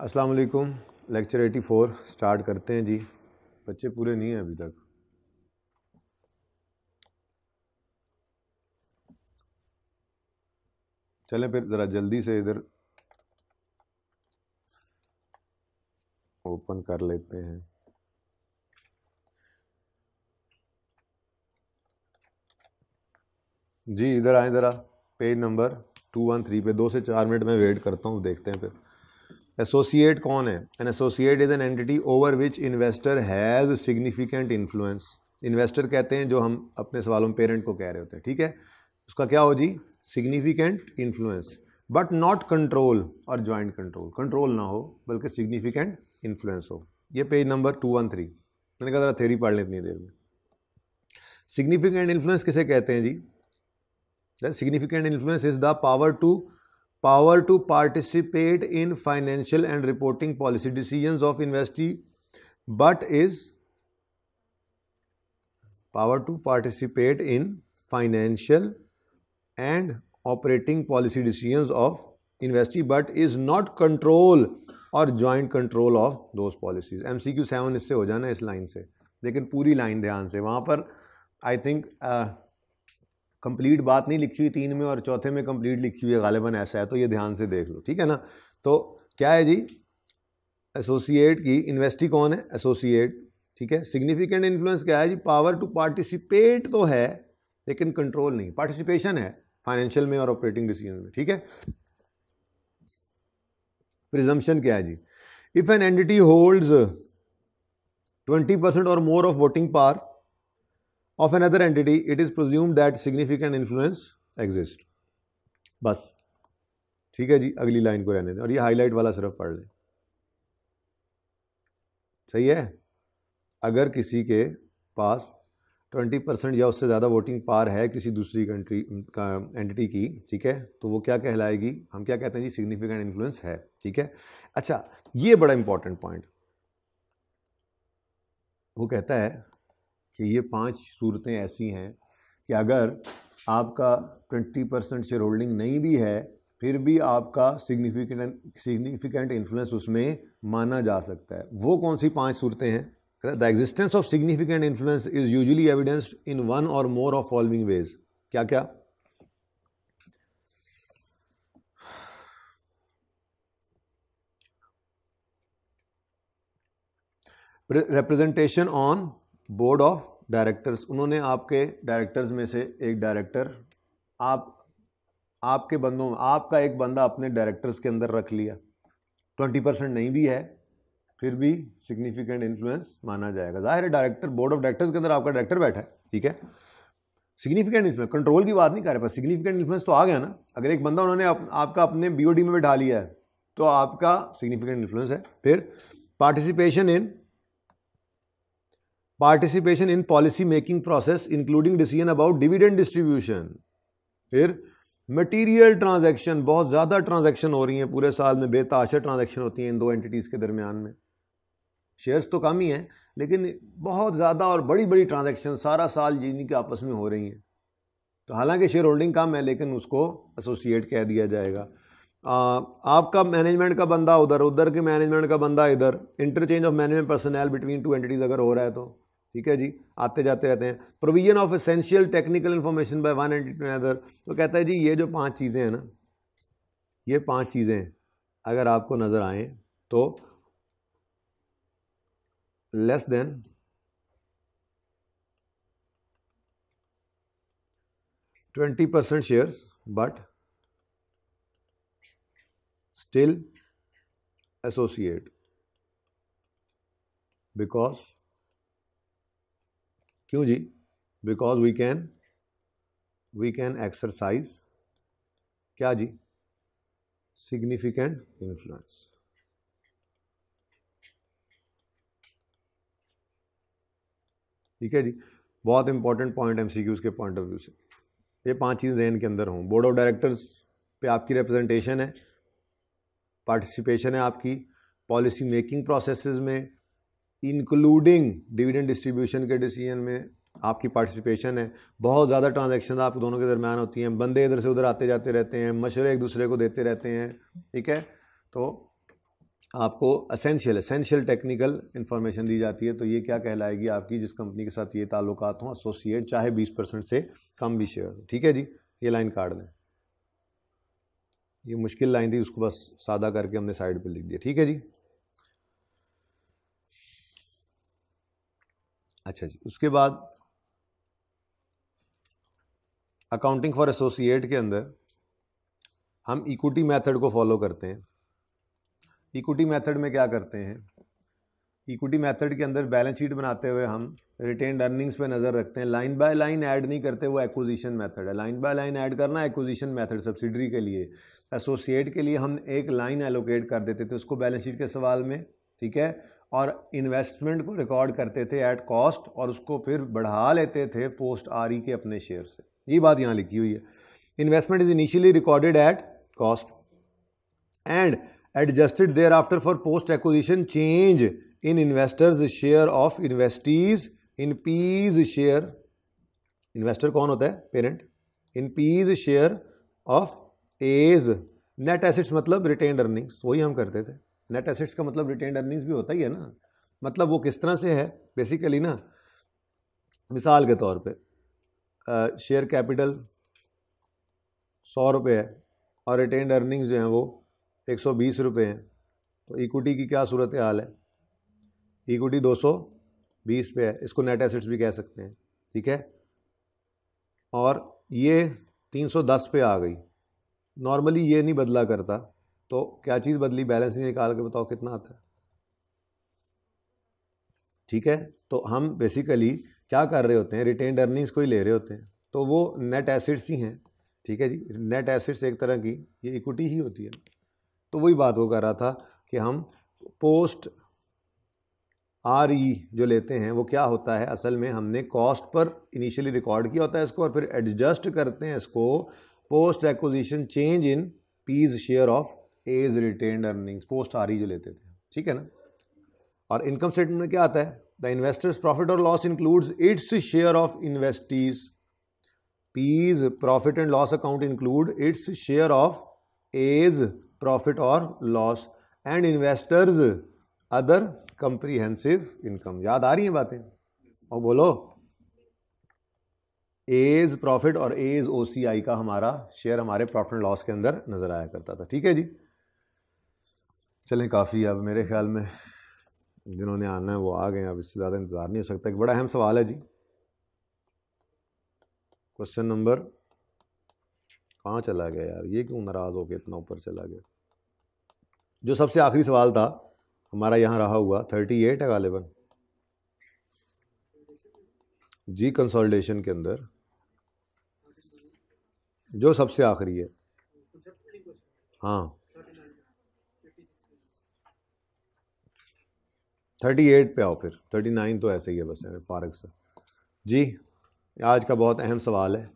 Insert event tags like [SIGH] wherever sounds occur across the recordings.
अस्सलाम वालेकुम lecture 84 start करते हैं जी बच्चे पूरे नहीं हैं अभी तक चलें फिर ज़रा जल्दी से इधर ओपन कर लेते हैं जी इधर आए ज़रा page number two one three पे दो से चार मिनट में वेट करता हूँ देखते हैं फिर एसोसिएट कौन है an associate is an entity over which investor has significant influence investor कहते हैं जो हम अपने सवालों में पेरेंट को कह रहे होते हैं ठीक है उसका क्या हो जी significant influence but not control और ज्वाइंट कंट्रोल कंट्रोल ना हो बल्कि सिग्निफिकेंट इन्फ्लुएंस हो ये page number two one three मैंने कहा ज़रा थेरी पढ़ लें इतनी देर में सिग्निफिकेंट इन्फ्लुएंस किसे कहते हैं जी significant influence is the power to power to participate in financial and reporting policy decisions of investee but is power to participate in financial and operating policy decisions of investee but is not control और joint control of those policies M C Q seven इससे हो जाना इस line से लेकिन पूरी line ध्यान से वहाँ पर आई थिंक कंप्लीट बात नहीं लिखी हुई तीन में और चौथे में कंप्लीट लिखी हुई है गालिबा ऐसा है तो ये ध्यान से देख लो ठीक है ना तो क्या है जी एसोसिएट की इन्वेस्टी कौन है एसोसिएट ठीक है सिग्निफिकेंट इन्फ्लुएंस क्या है जी पावर टू पार्टिसिपेट तो है लेकिन कंट्रोल नहीं पार्टिसिपेशन है फाइनेंशियल में और ऑपरेटिंग डिसीजन में ठीक है प्रिजम्पन क्या है जी if an entity holds 20% or more of voting power of an other entity it is presumed that significant influence exist बस ठीक है जी अगली लाइन को रहने दें और ये हाईलाइट वाला सिर्फ पढ़ लें सही है अगर किसी के पास ट्वेंटी परसेंट या उससे ज़्यादा वोटिंग पार है किसी दूसरी कंट्री का एंटिटी की ठीक है तो वो क्या कहलाएगी हम क्या कहते हैं जी सिग्निफिकेंट इन्फ्लुएंस है ठीक है अच्छा ये बड़ा इंपॉर्टेंट पॉइंट वो कहता है कि ये पांच सूरतें ऐसी हैं कि अगर आपका 20 परसेंट शेयर होल्डिंग नहीं भी है फिर भी आपका सिग्निफिकेंट सिग्निफिकेंट इन्फ्लुएंस उसमें माना जा सकता है वो कौन सी पांच सूरतें हैं the existence of significant influence is usually evidence in one or more of following ways क्या क्या representation on board of directors उन्होंने आपके डायरेक्टर्स में से एक डायरेक्टर आप आपके बंदों में आपका एक बंदा अपने डायरेक्टर्स के अंदर रख लिया ट्वेंटी परसेंट नहीं भी है फिर भी सिग्निफिकेंट इन्फ्लुएंस माना जाएगा जाहिर है डायरेक्टर बोर्ड ऑफ डायरेक्टर्स के अंदर आपका डायरेक्टर बैठा है ठीक है सिग्निफिकेंट इन्फ्लुएंस कंट्रोल की बात नहीं कर रहे पर सिग्निफिकेंट इन्फ्लुएंस तो आ गया ना अगर एक बंदा उन्होंने आप, आपका अपने बी में बैठा लिया है तो आपका सिग्निफिकेंट इन्फ्लुएंस है फिर participation in participation in policy making process including decision about dividend distribution फिर मटीरियल ट्रांजेक्शन बहुत ज़्यादा ट्रांजेक्शन हो रही हैं पूरे साल में बेताशा ट्रांजेक्शन होती हैं इन दो एंटिटीज़ के दरमियान में शेयर्स तो कम ही हैं लेकिन बहुत ज़्यादा और बड़ी बड़ी ट्रांजेक्शन सारा साल जीनी के आपस में हो रही हैं तो हालांकि शेयर होल्डिंग कम है लेकिन उसको एसोसिएट कह दिया जाएगा आ, आपका मैनेजमेंट का बंदा उधर उधर के मैनेजमेंट का बंदा इधर interchange of management personnel between two entities अगर हो रहा है तो ठीक है जी आते जाते रहते हैं provision of essential technical information by one and to other तो कहता है जी ये जो पांच चीज़ें हैं ना ये पांच चीज़ें अगर आपको नज़र आए तो less than twenty percent shares but still associate because क्यों जी because we can we can exercise क्या जी सिग्निफिकेंट इन्फ्लुएंस ठीक है जी बहुत इंपॉर्टेंट पॉइंट एम सी के पॉइंट ऑफ व्यू से ये पांच चीज जहन के अंदर हों बोर्ड ऑफ डायरेक्टर्स पे आपकी रिप्रेजेंटेशन है पार्टिसिपेशन है आपकी पॉलिसी मेकिंग प्रोसेस में इंक्लूडिंग डिविडेंड डिस्ट्रीब्यूशन के डिसीजन में आपकी पार्टिसिपेशन है बहुत ज़्यादा ट्रांजेक्शन आप दोनों के दरमियान होती हैं बंदे इधर से उधर आते जाते रहते हैं मशवरे एक दूसरे को देते रहते हैं ठीक है तो आपको असेंशियल असेंशियल टेक्निकल इन्फॉर्मेशन दी जाती है तो ये क्या कहलाएगी आपकी जिस कंपनी के साथ ये ताल्लुक हों एसोसिएट चाहे बीस परसेंट से कम भी शेयर ठीक है जी ये लाइन काट दें ये मुश्किल लाइन थी उसको बस सादा करके हमने साइड पर लिख दिया ठीक है जी अच्छा जी उसके बाद अकाउंटिंग फॉर एसोसिएट के अंदर हम इक्विटी मेथड को फॉलो करते हैं इक्विटी मेथड में क्या करते हैं इक्विटी मेथड के अंदर बैलेंस शीट बनाते हुए हम रिटेन अर्निंग्स पे नज़र रखते हैं लाइन बाय लाइन ऐड नहीं करते वो एक्विजिशन मेथड है लाइन बाय लाइन ऐड करना एक्विजिशन मेथड सब्सिडरी के लिए एसोसिएट के लिए हम एक लाइन एलोकेट कर देते थे उसको बैलेंस शीट के सवाल में ठीक है और इन्वेस्टमेंट को रिकॉर्ड करते थे एट कॉस्ट और उसको फिर बढ़ा लेते थे पोस्ट आर के अपने शेयर से ये बात यहाँ लिखी हुई है investment is initially recorded at cost and adjusted thereafter for post acquisition change in investor's share of investee's in P's share investor कौन होता है parent in P's share of S's net assets मतलब retain earnings वही हम करते थे net assets का मतलब रिटेन अर्निंग्स भी होता ही है ना मतलब वो किस तरह से है बेसिकली ना मिसाल के तौर पे शेयर कैपिटल सौ रुपये है और रिटेन अर्निंग्स जो हैं वो एक सौ बीस रुपये हैं तो इक्विटी की क्या सूरत हाल है इक्विटी दो सौ बीस पे है इसको नेट एसेट्स भी कह सकते हैं ठीक है और ये तीन सौ दस पे आ गई नॉर्मली ये नहीं बदला करता तो क्या चीज़ बदली बैलेंस ही निकाल के बताओ कितना आता है ठीक है तो हम बेसिकली क्या कर रहे होते हैं रिटेन अर्निंग्स को ही ले रहे होते हैं तो वो नेट एसिड्स ही हैं ठीक है जी नेट एसिड्स एक तरह की ये इक्विटी ही होती है तो वही बात वो कर रहा था कि हम पोस्ट आर ई जो लेते हैं वो क्या होता है असल में हमने कॉस्ट पर इनिशियली रिकॉर्ड किया होता है इसको और फिर एडजस्ट करते हैं इसको post acquisition change in P's share of S's retained earnings post आर जो लेते थे ठीक है ना और इनकम स्टेटमेंट में क्या आता है द इन्वेस्टर्स प्रॉफिट और loss includes its share of investee's P's profit and loss account include its share of S's profit और loss and investor's other comprehensive income याद आ रही हैं बातें और बोलो एज प्रॉफिट और एज ओ का हमारा शेयर हमारे प्रॉफिट एंड लॉस के अंदर नजर आया करता था ठीक है जी चलें काफ़ी अब मेरे ख्याल में जिन्होंने आना है वो आ गए अब इससे ज़्यादा इंतज़ार नहीं हो सकता एक बड़ा अहम सवाल है जी क्वेश्चन नंबर कहाँ चला गया यार ये क्यों नाराज़ हो होकर इतना ऊपर चला गया जो सबसे आखिरी सवाल था हमारा यहाँ रहा हुआ थर्टी एट है गालिबन जी कंसोलिडेशन के अंदर जो सबसे आखिरी है हाँ थर्टी एट पे आओ फिर थर्टी नाइन तो ऐसे ही है बस फारग सर जी आज का बहुत अहम सवाल है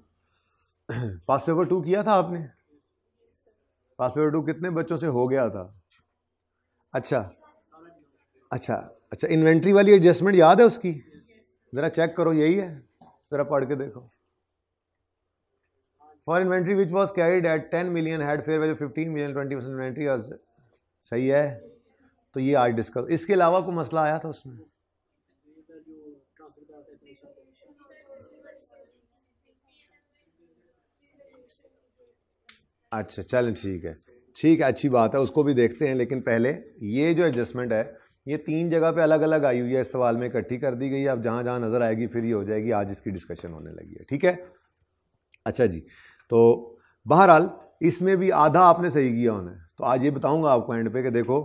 पास पेपर टू किया था आपने पास पेपर टू कितने बच्चों से हो गया था अच्छा अच्छा अच्छा इन्वेंट्री वाली एडजस्टमेंट याद है उसकी ज़रा चेक करो यही है ज़रा पढ़ के देखो for inventory which was carried at ten million had fair value fifteen million twenty percent inventory सही है तो ये आज डिस्कस इसके अलावा कोई मसला आया था उसमें अच्छा चलें ठीक है ठीक है अच्छी बात है उसको भी देखते हैं लेकिन पहले ये जो एडजस्टमेंट है ये तीन जगह पे अलग अलग आई हुई है इस सवाल में इकट्ठी कर दी गई है अब जहाँ जहाँ नज़र आएगी फिर ये हो जाएगी आज इसकी डिस्कशन होने लगी है ठीक है अच्छा जी तो बहरहाल इसमें भी आधा आपने सही किया उन्हें तो आज ये बताऊँगा आपको एंड पे कि देखो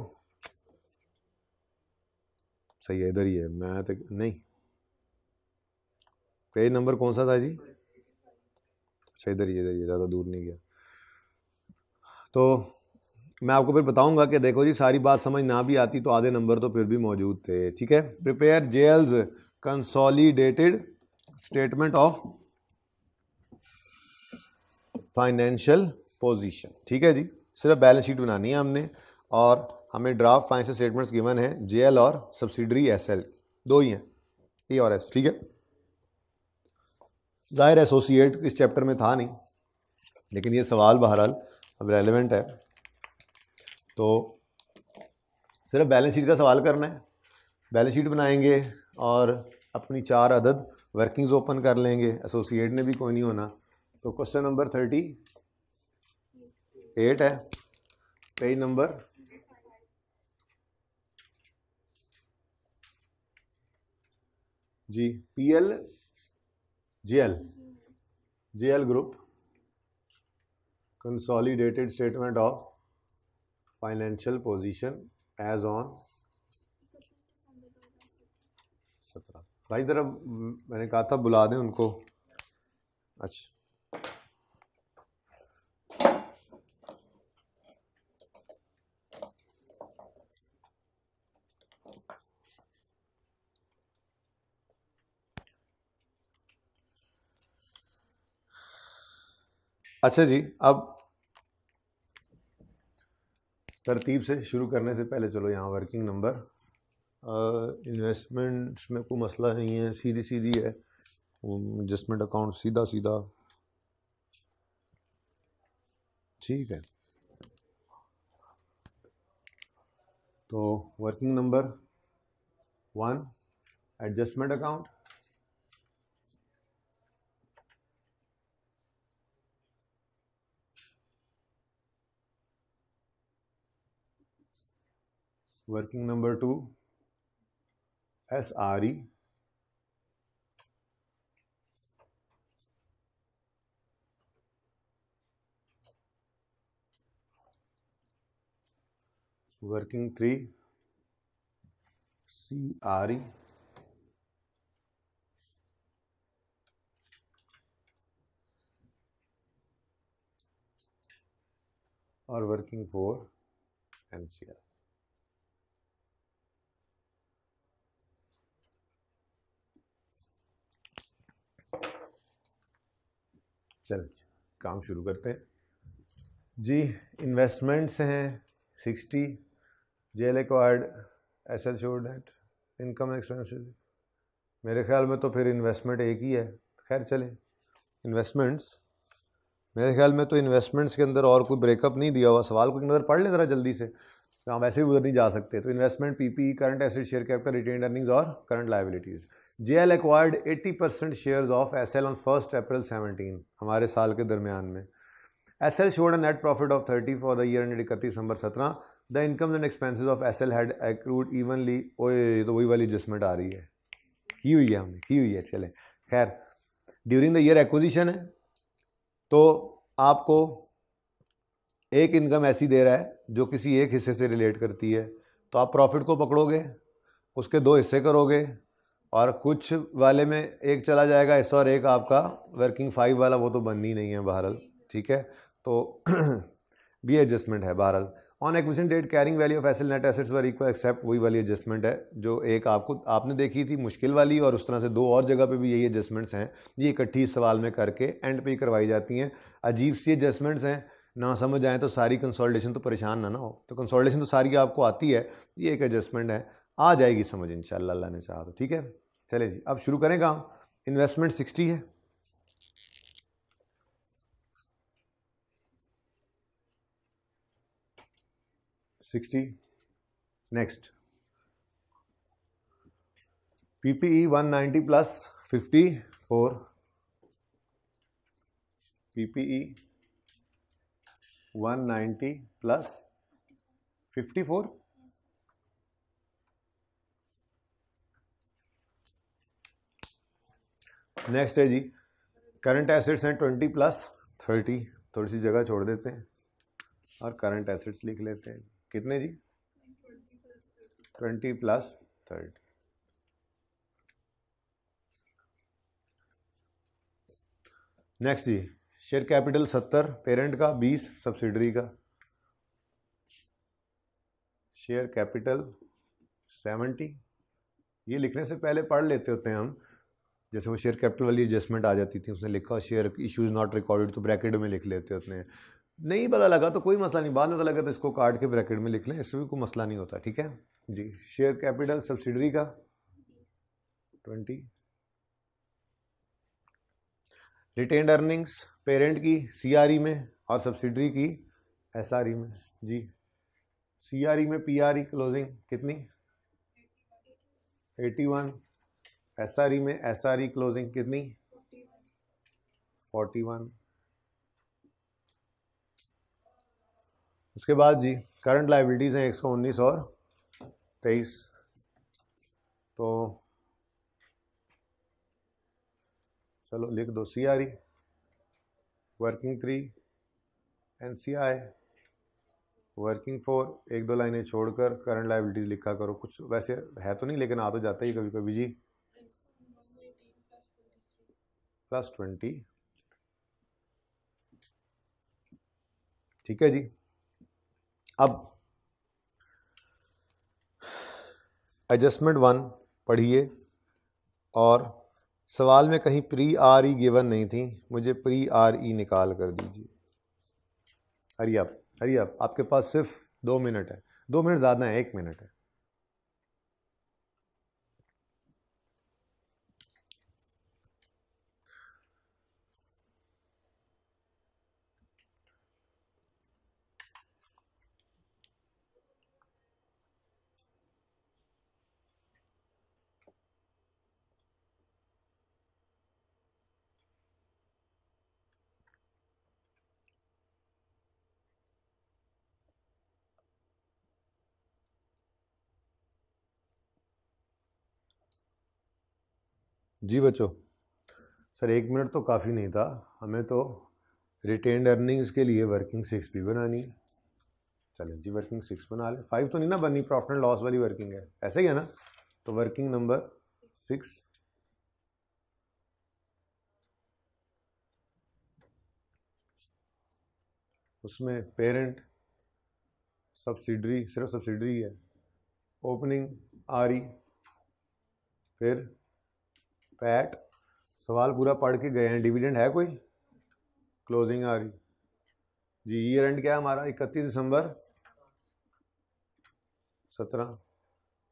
सही है इधर ही है मैं तो नहीं पेज नंबर कौन सा था जी अच्छा इधर ही इधर ही ज़्यादा दूर नहीं गया तो मैं आपको फिर बताऊंगा कि देखो जी सारी बात समझ ना भी आती तो आधे नंबर तो फिर भी मौजूद थे ठीक है prepare JL's consolidated statement of financial position ठीक है जी सिर्फ बैलेंस शीट बनानी है हमने और हमें ड्राफ्ट फाइनेंशियल स्टेटमेंट्स गिवन है जे और सब्सिडरी एस दो ही हैं ए और एस ठीक है जाहिर एसोसिएट इस चैप्टर में था नहीं लेकिन ये सवाल बहरहाल अब रेलिवेंट है तो सिर्फ बैलेंस शीट का सवाल करना है बैलेंस शीट बनाएंगे और अपनी चार अदद वर्किंग्स ओपन कर लेंगे एसोसिएट ने भी कोई नहीं होना तो क्वेश्चन नंबर थर्टी एट है पेज नंबर जी P L G L G L group consolidated statement of financial position as on सत्रह भाई जरा मैंने कहा था बुला दें उनको अच्छा अच्छा जी अब तरतीब से शुरू करने से पहले चलो यहाँ वर्किंग नंबर इन्वेस्टमेंट्स में कोई मसला नहीं है सीधी सीधी है इन्वेस्टमेंट अकाउंट सीधा सीधा ठीक है तो working number one adjustment account working number 2 SRE working 3 CRE or working 4 C R. चलो काम शुरू करते हैं जी इन्वेस्टमेंट्स हैं sixty JL acquired S L शोर डेट इनकम एक्सपेंसेस मेरे ख्याल में तो फिर इन्वेस्टमेंट एक ही है खैर चले इन्वेस्टमेंट्स मेरे ख्याल में तो इन्वेस्टमेंट्स के अंदर और कोई ब्रेकअप नहीं दिया हुआ सवाल को एक नज़र पढ़ लें ज़रा जल्दी से तो हम वैसे भी उधर नहीं जा सकते तो investment PP current asset share capital retain earnings और current liabilities J L acquired eighty percent share of S L on first April seventeen हमारे साल के दरमियान में S L showed net profit of thirty for the year end इकतीस number सत्रह the income and expenses of S L had accrued evenly ओए तो वही वाली एडजस्टमेंट आ रही है की हुई है हमने की हुई है चले खैर ड्यूरिंग द ईयर एक्विजिशन है तो आपको एक इनकम ऐसी दे रहा है जो किसी एक हिस्से से रिलेट करती है तो आप प्रॉफिट को पकड़ोगे उसके दो हिस्से करोगे और कुछ वाले में एक चला जाएगा ऐसा और एक आपका वर्किंग फाइव वाला वो तो बननी नहीं है बहरहाल ठीक है तो [CLEARS THROAT] भी एडजस्टमेंट है बहरहाल on acquisition date carrying value of SL's net assets were equal except वही वाली एडजस्टमेंट है जो एक आपको आपने देखी थी मुश्किल वाली और उस तरह से दो और जगह पे भी यही एडजस्टमेंट्स हैं ये इकट्ठी सवाल में करके एंड पे ही करवाई जाती हैं अजीब सी एडजस्टमेंट्स हैं ना समझ आए तो सारी कंसोल्टेशन तो परेशान ना ना हो तो कंसोल्टेशन तो सारी आपको आती है ये एक एडजस्टमेंट है आ जाएगी समझ इन अल्लाह ने चाहा तो ठीक है चले जी अब शुरू करें काम इन्वेस्टमेंट सिक्सटी है sixty next PPE one ninety plus fifty four PPE one ninety plus fifty four next है जी करंट एसेट्स हैं ट्वेंटी प्लस थर्टी थोड़ी सी जगह छोड़ देते हैं और करंट एसेट्स लिख लेते हैं कितने जी ट्वेंटी प्लस थर्टी नेक्स्ट जी शेयर कैपिटल सत्तर पेरेंट का बीस सब्सिडरी का शेयर कैपिटल सेवेंटी ये लिखने से पहले पढ़ लेते होते हैं हम जैसे वो शेयर कैपिटल वाली एडजस्टमेंट आ जाती थी उसने लिखा शेयर इशूज़ नॉट रिकॉर्डेड तो ब्रैकेट में लिख लेते अपने नहीं पता लगा तो कोई मसला नहीं बाद में पता लगा तो इसको काट के ब्रैकेट में लिख लें इसमें भी कोई मसला नहीं होता ठीक है जी शेयर कैपिटल सब्सिडरी का ट्वेंटी रिटेन अर्निंग्स पेरेंट की सीआरई e में और सब्सिडरी की एसआरई e में जी सीआरई e में पीआरई क्लोजिंग कितनी eighty one S R E में एस आर ई क्लोजिंग कितनी फोर्टी वन उसके बाद जी करंट लाइबिलिटीज़ हैं एक सौ उन्नीस और तेईस तो चलो लिख दो C R E working three N C I working four एक दो लाइनें छोड़कर करंट लाइबिलिटीज़ लिखा करो कुछ वैसे है तो नहीं लेकिन आ तो जाता ही कभी कभी जी प्लस ट्वेंटी ठीक है जी अब एडजस्टमेंट वन पढ़िए और सवाल में कहीं प्री आर ई गिवन नहीं थी मुझे प्री आर ई निकाल कर दीजिए हरिया आप आपके पास सिर्फ दो मिनट है दो मिनट ज़्यादा है एक मिनट है जी बच्चों सर एक मिनट तो काफ़ी नहीं था हमें तो रिटेन्ड अर्निंग्स के लिए वर्किंग सिक्स भी बनानी है चलें जी वर्किंग सिक्स बना ले फाइव तो नहीं ना बनी प्रॉफिट एंड लॉस वाली वर्किंग है ऐसे ही है ना तो वर्किंग नंबर सिक्स उसमें पेरेंट सब्सिडरी सिर्फ सब्सिडरी है ओपनिंग आरी फिर पैट सवाल पूरा पढ़ के गए हैं डिविडेंड है कोई क्लोजिंग आ रही जी ईयर एंड क्या हमारा इकतीस दिसंबर सत्रह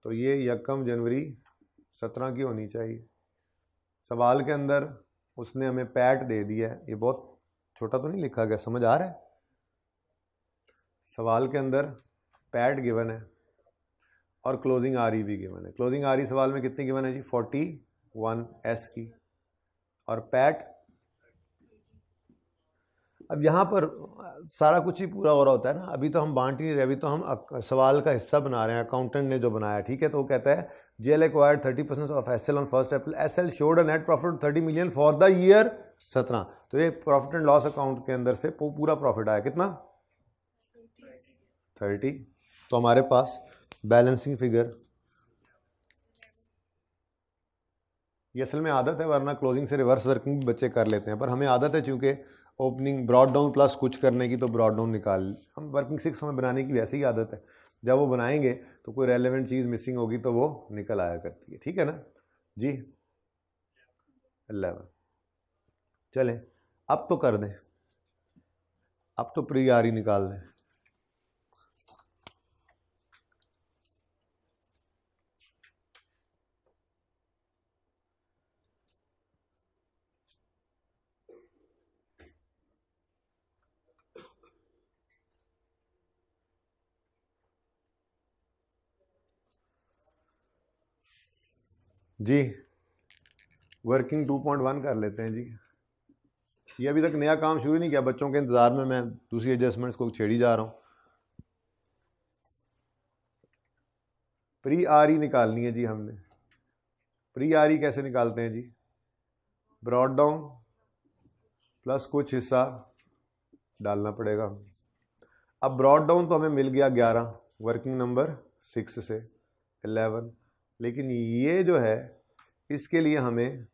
तो ये यकम जनवरी सत्रह की होनी चाहिए सवाल के अंदर उसने हमें पैट दे दिया है ये बहुत छोटा तो नहीं लिखा गया समझ आ रहा है सवाल के अंदर पैट गिवन है और क्लोजिंग आरी भी गिवन है क्लोजिंग आरी सवाल में कितनी गिवन है जी फोर्टी वन एस की और पैट अब यहाँ पर सारा कुछ ही पूरा हो रहा होता है ना अभी तो हम बांट ही नहीं रहे अभी तो हम सवाल का हिस्सा बना रहे हैं अकाउंटेंट ने जो बनाया ठीक है तो वो कहता है J L acquired thirty percent of S L on first April S L showed net profit thirty million for the year सत्रह तो ये प्रॉफिट एंड लॉस अकाउंट के अंदर से पूरा प्रॉफिट आया कितना थर्टी तो हमारे पास बैलेंसिंग फिगर ये असल में आदत है वरना क्लोजिंग से रिवर्स वर्किंग भी बच्चे कर लेते हैं पर हमें आदत है चूँकि ओपनिंग ब्रॉड डाउन प्लस कुछ करने की तो ब्रॉड डाउन निकाल हम वर्किंग सिक्स हमें बनाने की वैसे ही आदत है जब वो बनाएंगे तो कोई रेलिवेंट चीज़ मिसिंग होगी तो वो निकल आया करती है ठीक है ना जी अल्लाह चलें अब तो कर दें अब तो प्री आर ही निकाल दें जी वर्किंग 2.1 कर लेते हैं जी ये अभी तक नया काम शुरू नहीं किया बच्चों के इंतज़ार में मैं दूसरी एडजस्टमेंट्स को छेड़ी जा रहा हूँ प्री आर ई निकालनी है जी हमने प्री आर ई कैसे निकालते हैं जी ब्रॉड डाउन प्लस कुछ हिस्सा डालना पड़ेगा अब ब्रॉड डाउन तो हमें मिल गया ग्यारह वर्किंग नंबर सिक्स से एलेवन लेकिन ये जो है इसके लिए हमें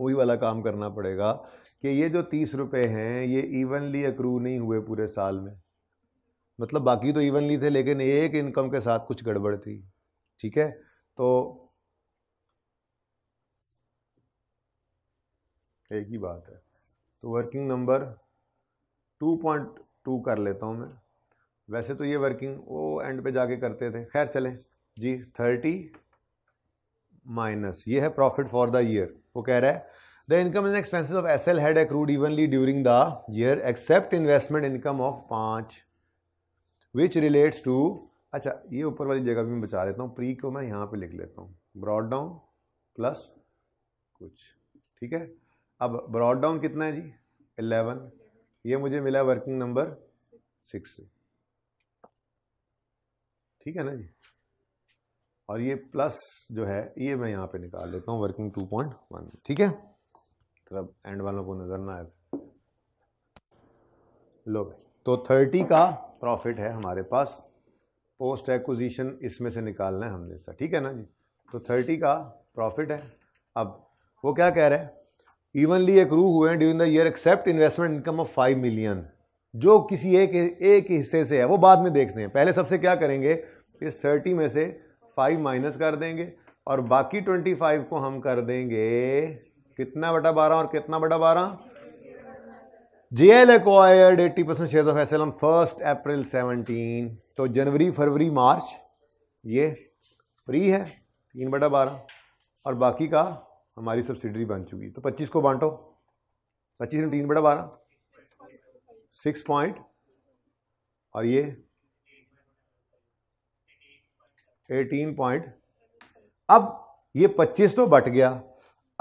वही वाला काम करना पड़ेगा कि ये जो तीस रुपये हैं ये इवनली अक्रू नहीं हुए पूरे साल में मतलब बाकी तो इवनली थे लेकिन एक इनकम के साथ कुछ गड़बड़ थी ठीक है तो एक ही बात है तो working number two point two कर लेता हूं मैं वैसे तो ये वर्किंग वो एंड पे जाके करते थे खैर चलें जी थर्टी माइनस ये है प्रॉफिट फॉर द ईयर वो कह रहा है the income and expenses of S L had accrued evenly during the year except investment income of पाँच विच रिलेट्स टू अच्छा ये ऊपर वाली जगह भी मैं बचा लेता हूँ प्री को मैं यहाँ पे लिख लेता हूँ ब्रॉड डाउन प्लस कुछ ठीक है अब ब्रॉड डाउन कितना है जी एलेवन ये मुझे मिला वर्किंग नंबर सिक्स ठीक है ना जी और ये प्लस जो है ये मैं यहाँ पे निकाल लेता हूँ वर्किंग टू पॉइंट वन ठीक है तब मतलब एंड वालों को नज़र ना आए लो तो थर्टी का प्रॉफिट है हमारे पास पोस्ट एक्विजिशन इसमें से निकालना है हमने इसका ठीक है ना जी तो थर्टी का प्रॉफिट है अब वो क्या कह रहे हैं इवनली रू हुए during the year except investment income of five million जो किसी एक एक हिस्से से है वो बाद में देखते हैं पहले सबसे क्या करेंगे इस थर्टी में से फाइव माइनस कर देंगे और बाकी ट्वेंटी फाइव को हम कर देंगे कितना बटा बारह और कितना बटा बारह J L acquired eighty percent share of S L एम फर्स्ट अप्रैल सेवनटीन तो जनवरी फरवरी मार्च ये फ्री है तीन बटा बारह और बाकी का हमारी सब्सिडरी बन चुकी तो पच्चीस को बांटो पच्चीस में तीन बटा बारह सिक्स पॉइंट और ये एटीन पॉइंट अब ये पच्चीस तो बट गया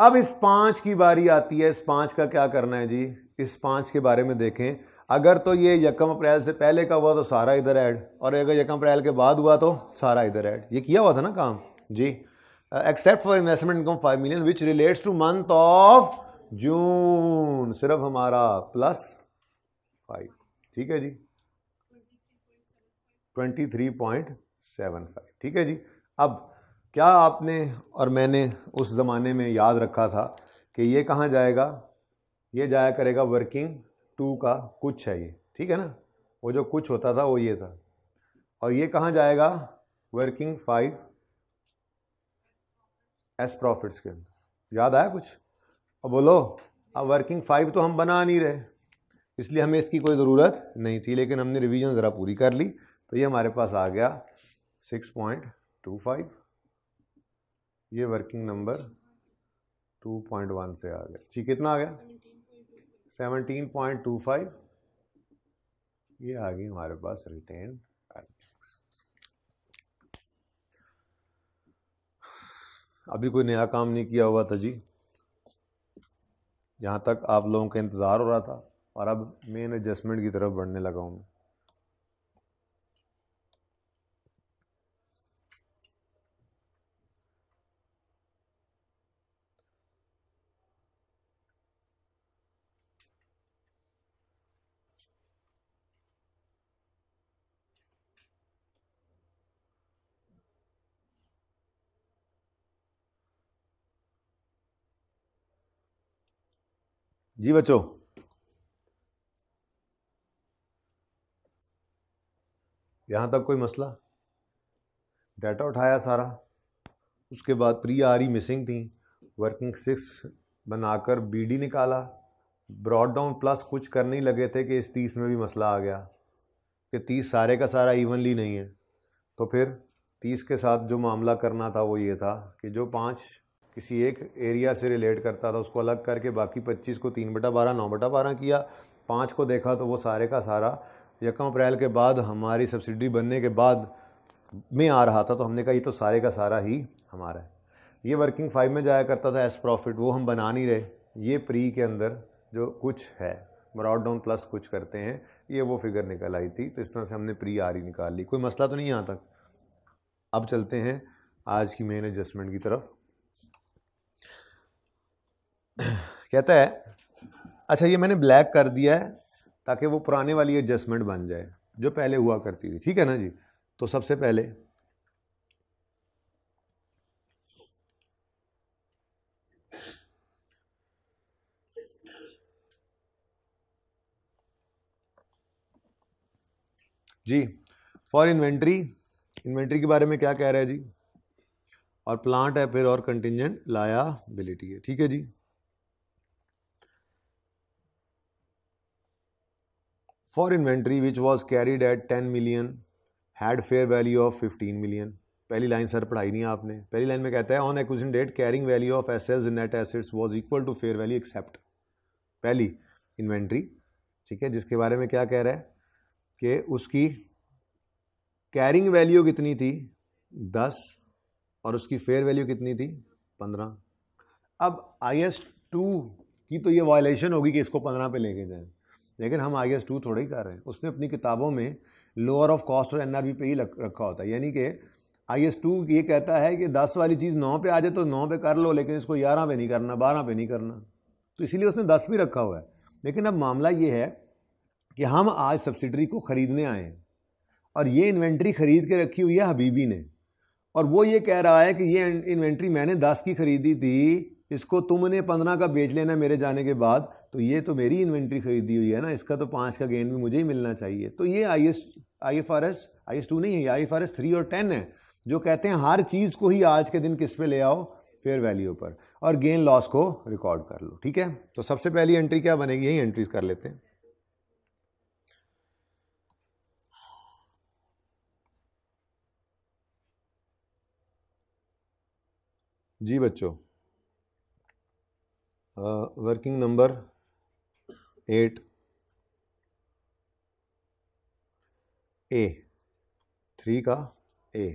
अब इस पांच की बारी आती है इस पांच का क्या करना है जी इस पांच के बारे में देखें अगर तो ये यकम अप्रैल से पहले का हुआ तो सारा इधर ऐड और अगर यकम अप्रैल के बाद हुआ तो सारा इधर ऐड ये किया हुआ था ना काम जी except for investment income five million which relates to month of June सिर्फ हमारा प्लस फाइव ठीक है जी twenty three point seven five ठीक है जी अब क्या आपने और मैंने उस ज़माने में याद रखा था कि ये कहाँ जाएगा ये जाया करेगा वर्किंग टू का कुछ है ये ठीक है ना वो जो कुछ होता था वो ये था और ये कहाँ जाएगा वर्किंग फाइव एस प्रॉफिट्स के अंदर याद आया कुछ अब बोलो अब वर्किंग फाइव तो हम बना नहीं रहे इसलिए हमें इसकी कोई ज़रूरत नहीं थी लेकिन हमने रिवीजन ज़रा पूरी कर ली तो ये हमारे पास आ गया सिक्स पॉइंट टू फाइव ये working number two point one से आ गया जी कितना आ गया सेवनटीन पॉइंट टू फाइव ये आ गई हमारे पास रिटेन अभी कोई नया काम नहीं किया हुआ था जी जहाँ तक आप लोगों का इंतज़ार हो रहा था और अब मेन एडजस्टमेंट की तरफ बढ़ने लगा हूँ मैं जी बच्चों यहाँ तक कोई मसला डाटा उठाया सारा उसके बाद प्री आर ई मिसिंग थी वर्किंग सिक्स बनाकर बी डी निकाला ब्रॉड डाउन प्लस कुछ करने ही लगे थे कि इस तीस में भी मसला आ गया कि तीस सारे का सारा इवनली नहीं है तो फिर तीस के साथ जो मामला करना था वो ये था कि जो पाँच किसी एक एरिया से रिलेट करता था उसको अलग करके बाकी पच्चीस को तीन बटा बारह नौ बटा बारह किया पाँच को देखा तो वो सारे का सारा यकम अप्रैल के बाद हमारी सब्सिडी बनने के बाद में आ रहा था तो हमने कहा ये तो सारे का सारा ही हमारा है ये वर्किंग फाइव में जाया करता था एज प्रॉफिट वो हम बना नहीं रहे ये प्री के अंदर जो कुछ है ब्रॉड डाउन प्लस कुछ करते हैं ये वो फिगर निकल आई थी तो इस तरह से हमने प्री आ रही निकाल ली कोई मसला तो नहीं यहाँ तक अब चलते हैं आज की मेन एडजस्टमेंट की तरफ कहता है अच्छा ये मैंने ब्लैक कर दिया है ताकि वो पुराने वाली एडजस्टमेंट बन जाए जो पहले हुआ करती थी ठीक है ना जी तो सबसे पहले जी फॉर इन्वेंट्री इन्वेंट्री के बारे में क्या कह रहे हैं जी और प्लांट है फिर और कंटिजेंट बिलिटी है ठीक है जी for inventory which was carried at ten million had fair value of fifteen million पहली लाइन सर पढ़ाई नहीं आपने पहली लाइन में कहता है on acquisition date carrying value of SL's in net assets was equal to fair value except पहली इन्वेंट्री ठीक है जिसके बारे में क्या कह रहा है कि उसकी कैरिंग वैल्यू कितनी थी दस और उसकी फेयर वैल्यू कितनी थी पंद्रह अब आई एस टू की तो ये वायलेशन होगी कि इसको पंद्रह पे लेके जाए लेकिन हम आई एस टू थोड़े ही कर रहे हैं उसने अपनी किताबों में लोअर ऑफ कॉस्ट और एन आर बी पे ही रखा होता है यानी कि आई एस टू ये कहता है कि दस वाली चीज़ नौ पे आ जाए तो नौ पे कर लो लेकिन इसको ग्यारह पे नहीं करना बारह पे नहीं करना तो इसीलिए उसने दस भी रखा हुआ है लेकिन अब मामला ये है कि हम आज सब्सिडरी को ख़रीदने आए हैं और ये इन्वेंट्री ख़रीद के रखी हुई है हबीबी ने और वो ये कह रहा है कि ये इन्वेंट्री मैंने दस की ख़रीदी थी इसको तुमने पंद्रह का बेच लेना मेरे जाने के बाद तो ये तो मेरी इन्वेंट्री खरीदी हुई है ना इसका तो पाँच का गेन भी मुझे ही मिलना चाहिए तो ये I S I F R S I S two नहीं है I F R S three और टेन है जो कहते हैं हर चीज़ को ही आज के दिन किस पे ले आओ फेयर वैल्यू पर और गेन लॉस को रिकॉर्ड कर लो ठीक है तो सबसे पहली एंट्री क्या बनेगी यही एंट्रीज कर लेते हैं जी बच्चों working number eight A three का ए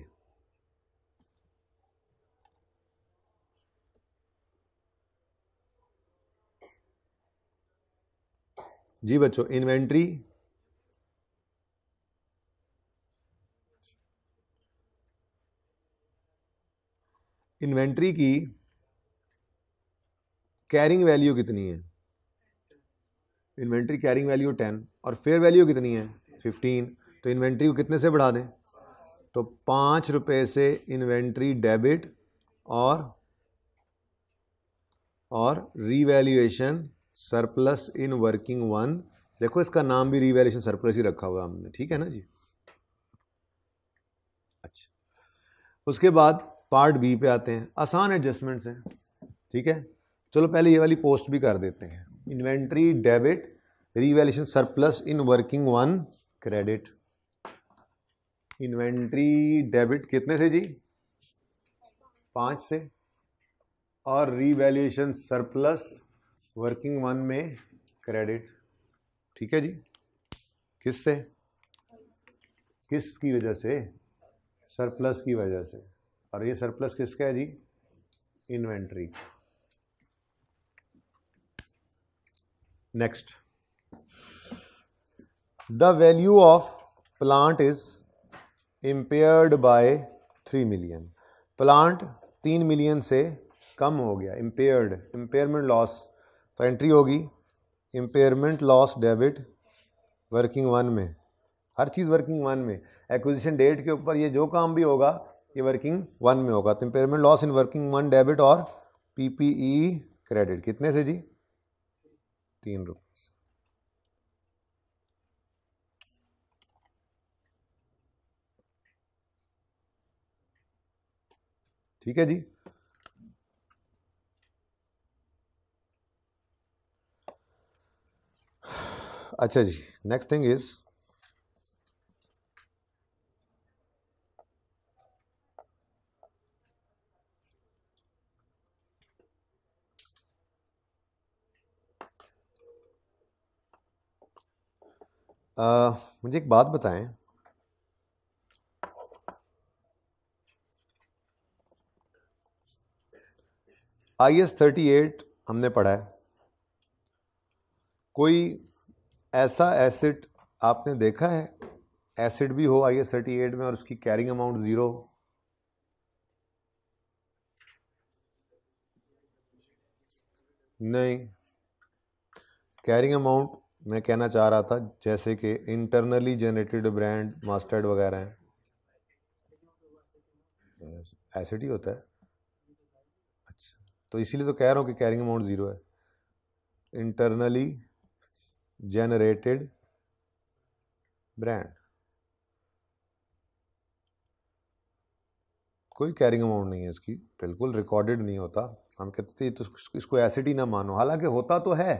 जी बच्चों इन्वेंट्री इन्वेंट्री की कैरिंग वैल्यू कितनी है इन्वेंट्री कैरिंग वैल्यू टेन और फेयर वैल्यू कितनी है फिफ्टीन तो इन्वेंट्री को कितने से बढ़ा दें तो पाँच रुपये से इन्वेंट्री डेबिट और और revaluation surplus in working one देखो इसका नाम भी रीवैल्यूएशन सरप्लस ही रखा हुआ हमने ठीक है ना जी अच्छा उसके बाद पार्ट बी पे आते हैं आसान एडजस्टमेंट्स हैं ठीक है चलो पहले ये वाली पोस्ट भी कर देते हैं inventory debit revaluation surplus in working one credit inventory debit कितने से जी पांच से और रिवेल्यूशन सरप्लस वर्किंग वन में क्रेडिट ठीक है जी किस से किस की वजह से सरप्लस की वजह से और ये सरप्लस किसका है जी inventory next the value of plant is impaired by three million plant तीन मिलियन से कम हो गया इम्पेयर्ड इम्पेयरमेंट लॉस तो एंट्री होगी impairment loss debit working one में हर चीज़ वर्किंग वन में एक्विजिशन डेट के ऊपर ये जो काम भी होगा ये वर्किंग वन में होगा तो impairment loss in working one debit और पीपीई क्रेडिट कितने से जी तीन रुपये से ठीक है जी [SIGHS] अच्छा जी नेक्स्ट थिंग इज़ आ, मुझे एक बात बताएं आई एस थर्टी एट हमने पढ़ा है कोई ऐसा एसिड आपने देखा है एसिड भी हो आई एस थर्टी एट में और उसकी कैरिंग अमाउंट ज़ीरो नहीं कैरिंग अमाउंट मैं कहना चाह रहा था जैसे कि इंटरनली जनरेटेड ब्रांड मास्टर्ड वगैरह हैं एसिड ही होता है अच्छा तो इसीलिए तो कह रहा हूँ कि कैरिंग अमाउंट ज़ीरो है इंटरनली जनरेटेड ब्रांड कोई कैरिंग अमाउंट नहीं है इसकी बिल्कुल रिकॉर्डेड नहीं होता हम कहते थे तो इसको एसिड ही ना मानो हालांकि होता तो है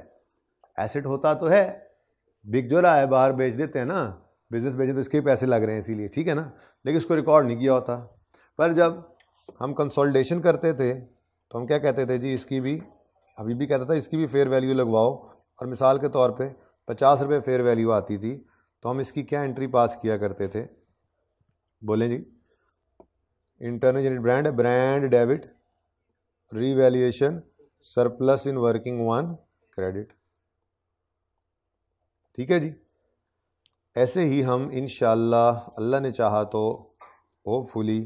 एसिड होता तो है बिक जो रहा है बाहर बेच देते हैं ना बिजनेस बेचें तो इसके पैसे लग रहे हैं इसीलिए ठीक है ना लेकिन इसको रिकॉर्ड नहीं किया होता पर जब हम कंसोलिडेशन करते थे तो हम क्या कहते थे जी इसकी भी अभी भी कहता था इसकी भी फेयर वैल्यू लगवाओ और मिसाल के तौर पे पचास रुपये फेयर वैल्यू आती थी तो हम इसकी क्या एंट्री पास किया करते थे बोलें जी internal unit brand brand debit revaluation surplus in working one credit ठीक है जी ऐसे ही हम इन अल्लाह ने चाहा तो होपफुली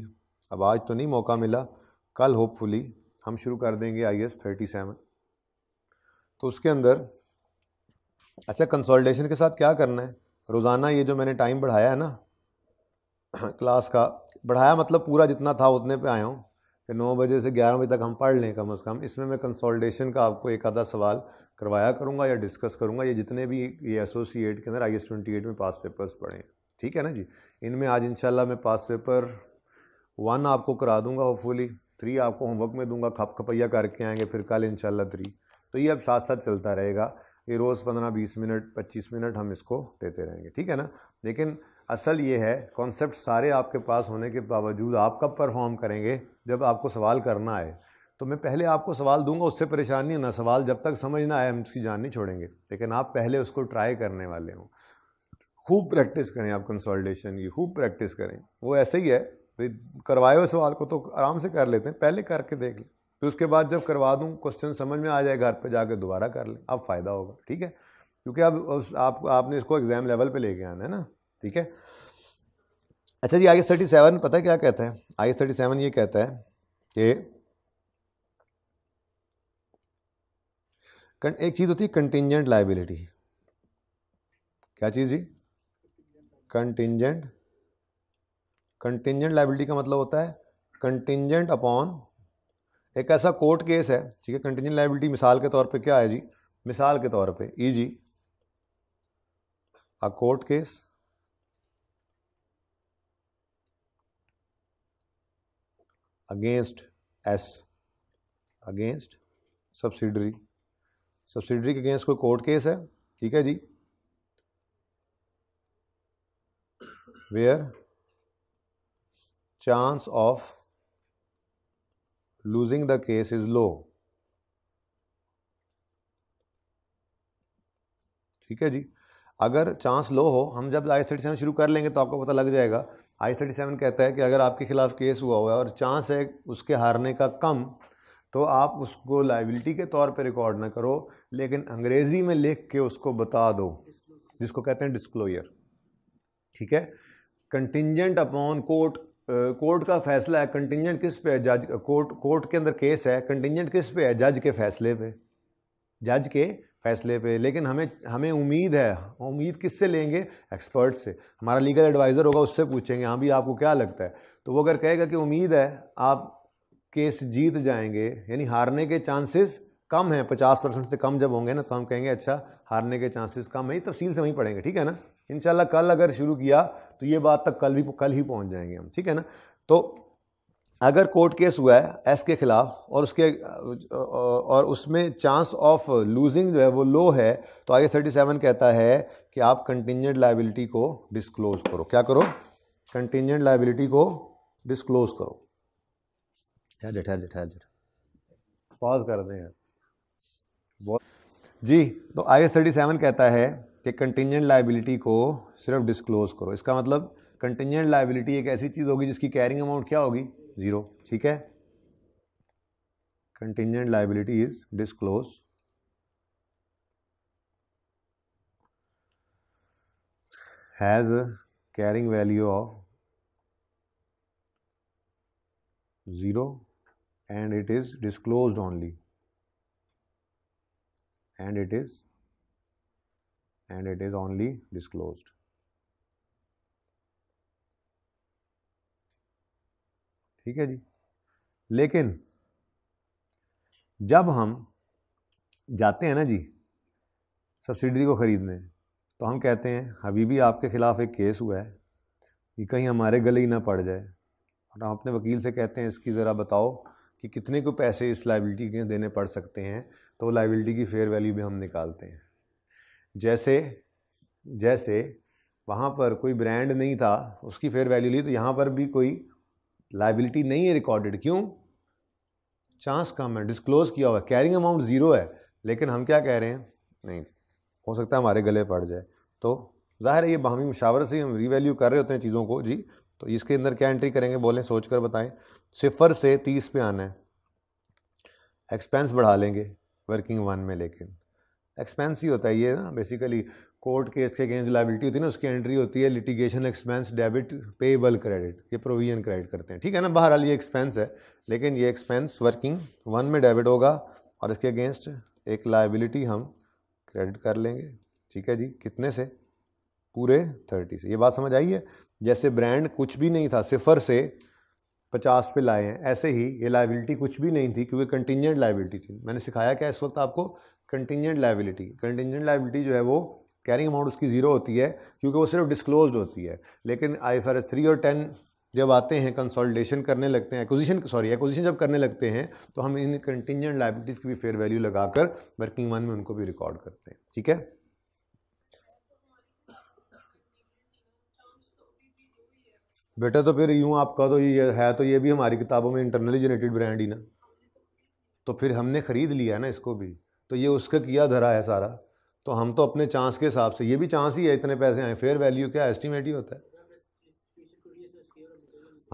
अब आज तो नहीं मौका मिला कल होपफुली हम शुरू कर देंगे आई एस थर्टी सेवन तो उसके अंदर अच्छा कंसोलिडेशन के साथ क्या करना है रोज़ाना ये जो मैंने टाइम बढ़ाया है ना क्लास [CLEARS THROAT] का बढ़ाया मतलब पूरा जितना था उतने पे आया हूँ नौ बजे से ग्यारह बजे तक हम पढ़ लें कम अज़ कम इसमें मैं कंसोल्टेशन का आपको एक आधा सवाल करवाया करूँगा या डिस्कस करूँगा ये जितने भी ये एसोसिएट के अंदर आई एस ट्वेंटी एट में पास पेपर्स पढ़े ठीक है ना जी इनमें आज इंशाल्लाह मैं पास पेपर वन आपको करा दूँगा होपफुली थ्री आपको होमवर्क में दूंगा खप खपैया करके आएंगे फिर कल इंशाल्लाह थ्री तो ये अब साथ साथ चलता रहेगा ये रोज़ पंद्रह बीस मिनट पच्चीस मिनट हम इसको देते रहेंगे ठीक है ना लेकिन असल ये है कॉन्सेप्ट सारे आपके पास होने के बावजूद आप कब परफॉर्म करेंगे जब आपको सवाल करना आए तो मैं पहले आपको सवाल दूंगा उससे परेशान नहीं होना सवाल जब तक समझ ना आए हम उसकी जान नहीं छोड़ेंगे लेकिन आप पहले उसको ट्राई करने वाले हों खूब प्रैक्टिस करें आप कंसल्टेशन की खूब प्रैक्टिस करें वो ऐसे ही है करवाए हुए सवाल को तो आराम से कर लेते हैं पहले करके देख लें फिर उसके बाद जब करवा दूँ क्वेश्चन समझ में आ जाए घर पर जाकर दोबारा कर लें अब फ़ायदा होगा ठीक है क्योंकि अब आप, आप, आपने इसको एग्ज़ाम लेवल पर लेके आना है ना ठीक है अच्छा जी आई एस थर्टी सेवन पता है क्या कहता है आई एस थर्टी सेवन ये कहता है कि एक चीज़ होती है कंटिजेंट लाइबिलिटी क्या चीज़ जी कंटिजेंट कंटिजेंट लाइबिलिटी का मतलब होता है कंटिजेंट अपॉन एक ऐसा कोर्ट केस है ठीक है कंटिजेंट लाइबिलिटी मिसाल के तौर पे क्या है जी मिसाल के तौर पे जी uh court case against S against subsidiary subsidiary के अगेंस्ट कोई कोर्ट केस है ठीक है जी where chance of losing the case is low ठीक है जी अगर चांस लो हो हम जब लाइव स्टेट से हम शुरू कर लेंगे तो आपको पता लग जाएगा आई थर्टी सेवन कहता है कि अगर आपके खिलाफ केस हुआ हुआ है और चांस है उसके हारने का कम तो आप उसको लाइबिलिटी के तौर पे रिकॉर्ड ना करो लेकिन अंग्रेज़ी में लिख के उसको बता दो जिसको कहते हैं डिस्क्लोयर ठीक है कंटिजेंट अपॉन कोर्ट कोर्ट का फैसला है कंटिजेंट किस पे है जज कोर्ट कोर्ट के अंदर केस है कंटिजेंट किस पे है जज के फैसले पे जज के फैसले पे लेकिन हमें हमें उम्मीद है उम्मीद किससे लेंगे एक्सपर्ट से हमारा लीगल एडवाइज़र होगा उससे पूछेंगे हाँ भी आपको क्या लगता है तो वो अगर कहेगा कि उम्मीद है आप केस जीत जाएंगे यानी हारने के चांसेस कम हैं पचास परसेंट से कम जब होंगे ना तो हम कहेंगे अच्छा हारने के चांसेस कम है तफसील से वहीं पढ़ेंगे ठीक है ना इनशाला कल अगर शुरू किया तो ये बात तक कल भी कल ही पहुँच जाएंगे हम ठीक है ना तो अगर कोर्ट केस हुआ है एस के खिलाफ और उसके और उसमें चांस ऑफ लूजिंग जो है वो लो है तो आई थर्टी सेवन कहता है कि आप कंटिजेंट लाइबिलिटी को डिस्क्लोज करो क्या करो कंटिजेंट लाइबिलिटी को डिस्क्लोज करो ठहर ठहर ठहर पॉज कर दें बहुत जी तो आई एस थर्टी सेवन कहता है कि कंटिजेंट लाइबिलिटी को सिर्फ डिस्क्लोज करो इसका मतलब कंटिजेंट लाइबिलिटी एक ऐसी चीज़ होगी जिसकी कैरिंग अमाउंट क्या होगी ज़ीरो ठीक है contingent liability is disclose has carrying value of zero and it is disclosed only and it is and it is only disclosed ठीक है जी लेकिन जब हम जाते हैं ना जी सब्सिडी को ख़रीदने तो हम कहते हैं अभी भी आपके ख़िलाफ़ एक केस हुआ है कि कहीं हमारे गले ही ना पड़ जाए और हम अपने वकील से कहते हैं इसकी ज़रा बताओ कि कितने को पैसे इस लाइबिलिटी के देने पड़ सकते हैं तो लाइबिलिटी की फेयर वैल्यू भी हम निकालते हैं जैसे जैसे वहाँ पर कोई ब्रांड नहीं था उसकी फेयर वैल्यू ली तो यहाँ पर भी कोई लाइबिलिटी नहीं है रिकॉर्डेड क्यों चांस कम है डिस्क्लोज किया हुआ है कैरिंग अमाउंट ज़ीरो है लेकिन हम क्या कह रहे हैं नहीं हो सकता है हमारे गले पड़ जाए तो ज़ाहिर है ये बाहमी मुशावर से हम रिवैल्यू कर रहे होते हैं चीज़ों को जी तो इसके अंदर क्या एंट्री करेंगे बोलें सोच कर बताएं सिफर से तीस पे आना है एक्सपेंस बढ़ा लेंगे वर्किंग वन में लेकिन एक्सपेंस ही होता है ये ना बेसिकली कोर्ट केस के अगेंस्ट लाइबिलिटी होती है ना उसकी एंट्री होती है litigation expense debit payable credit ये प्रोविजन क्रेडिट करते हैं ठीक है ना बहरहाल ये एक्सपेंस है लेकिन ये एक्सपेंस वर्किंग वन में डेबिट होगा और इसके अगेंस्ट एक लाइबिलिटी हम क्रेडिट कर लेंगे ठीक है जी कितने से पूरे थर्टी से ये बात समझ आई है जैसे ब्रांड कुछ भी नहीं था सिफर से पचास पे लाए हैं ऐसे ही ये लाइबिलिटी कुछ भी नहीं थी क्योंकि कंटिजेंट लाइबिलिटी थी मैंने सिखाया क्या इस वक्त आपको कंटिजेंट लाइबिलिटी कंटिजेंट लाइबिलिटी जो है वो कैरिंग अमाउंट उसकी ज़ीरो होती है क्योंकि वो सिर्फ डिस्क्लोज होती है लेकिन I F R S three और टेन जब आते हैं कंसोलिडेशन करने लगते हैं एक्विजिशन सॉरी एक्विजिशन जब करने लगते हैं तो हम इन कंटिजेंट लाइबिलिटीज़ की भी फेयर वैल्यू लगाकर वर्किंग वन में उनको भी रिकॉर्ड करते हैं ठीक है बेटा तो फिर यूँ आपका तो ये है तो ये भी हमारी किताबों में इंटरनली जनरेटेड ब्रांड ही ना तो फिर हमने ख़रीद लिया ना इसको भी तो ये उसका किया धरा है सारा तो हम तो अपने चांस के हिसाब से ये भी चांस ही है इतने पैसे आए फेयर वैल्यू क्या एस्टिमेट ही होता है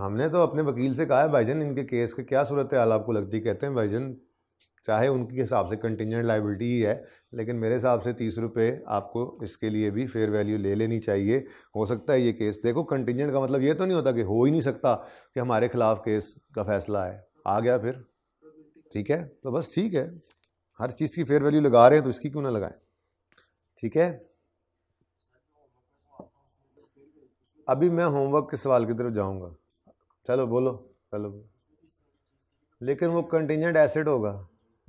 हमने तो अपने वकील से कहा है भाईजन इनके केस के क्या सूरत हाल आपको लगती कहते हैं भाईजन चाहे उनके हिसाब से कंटिजेंट लाइबिलिटी ही है लेकिन मेरे हिसाब से तीस रुपये आपको इसके लिए भी फेयर वैल्यू ले लेनी चाहिए हो सकता है ये केस देखो कंटिजेंट का मतलब ये तो नहीं होता कि हो ही नहीं सकता कि हमारे खिलाफ केस का फैसला है आ गया फिर ठीक है तो बस ठीक है हर चीज़ की फेयर वैल्यू लगा रहे हैं तो इसकी क्यों ना लगाएं ठीक है अभी मैं होमवर्क के सवाल की तरफ जाऊंगा चलो बोलो चलो लेकिन वो कंटिजेंट एसेट होगा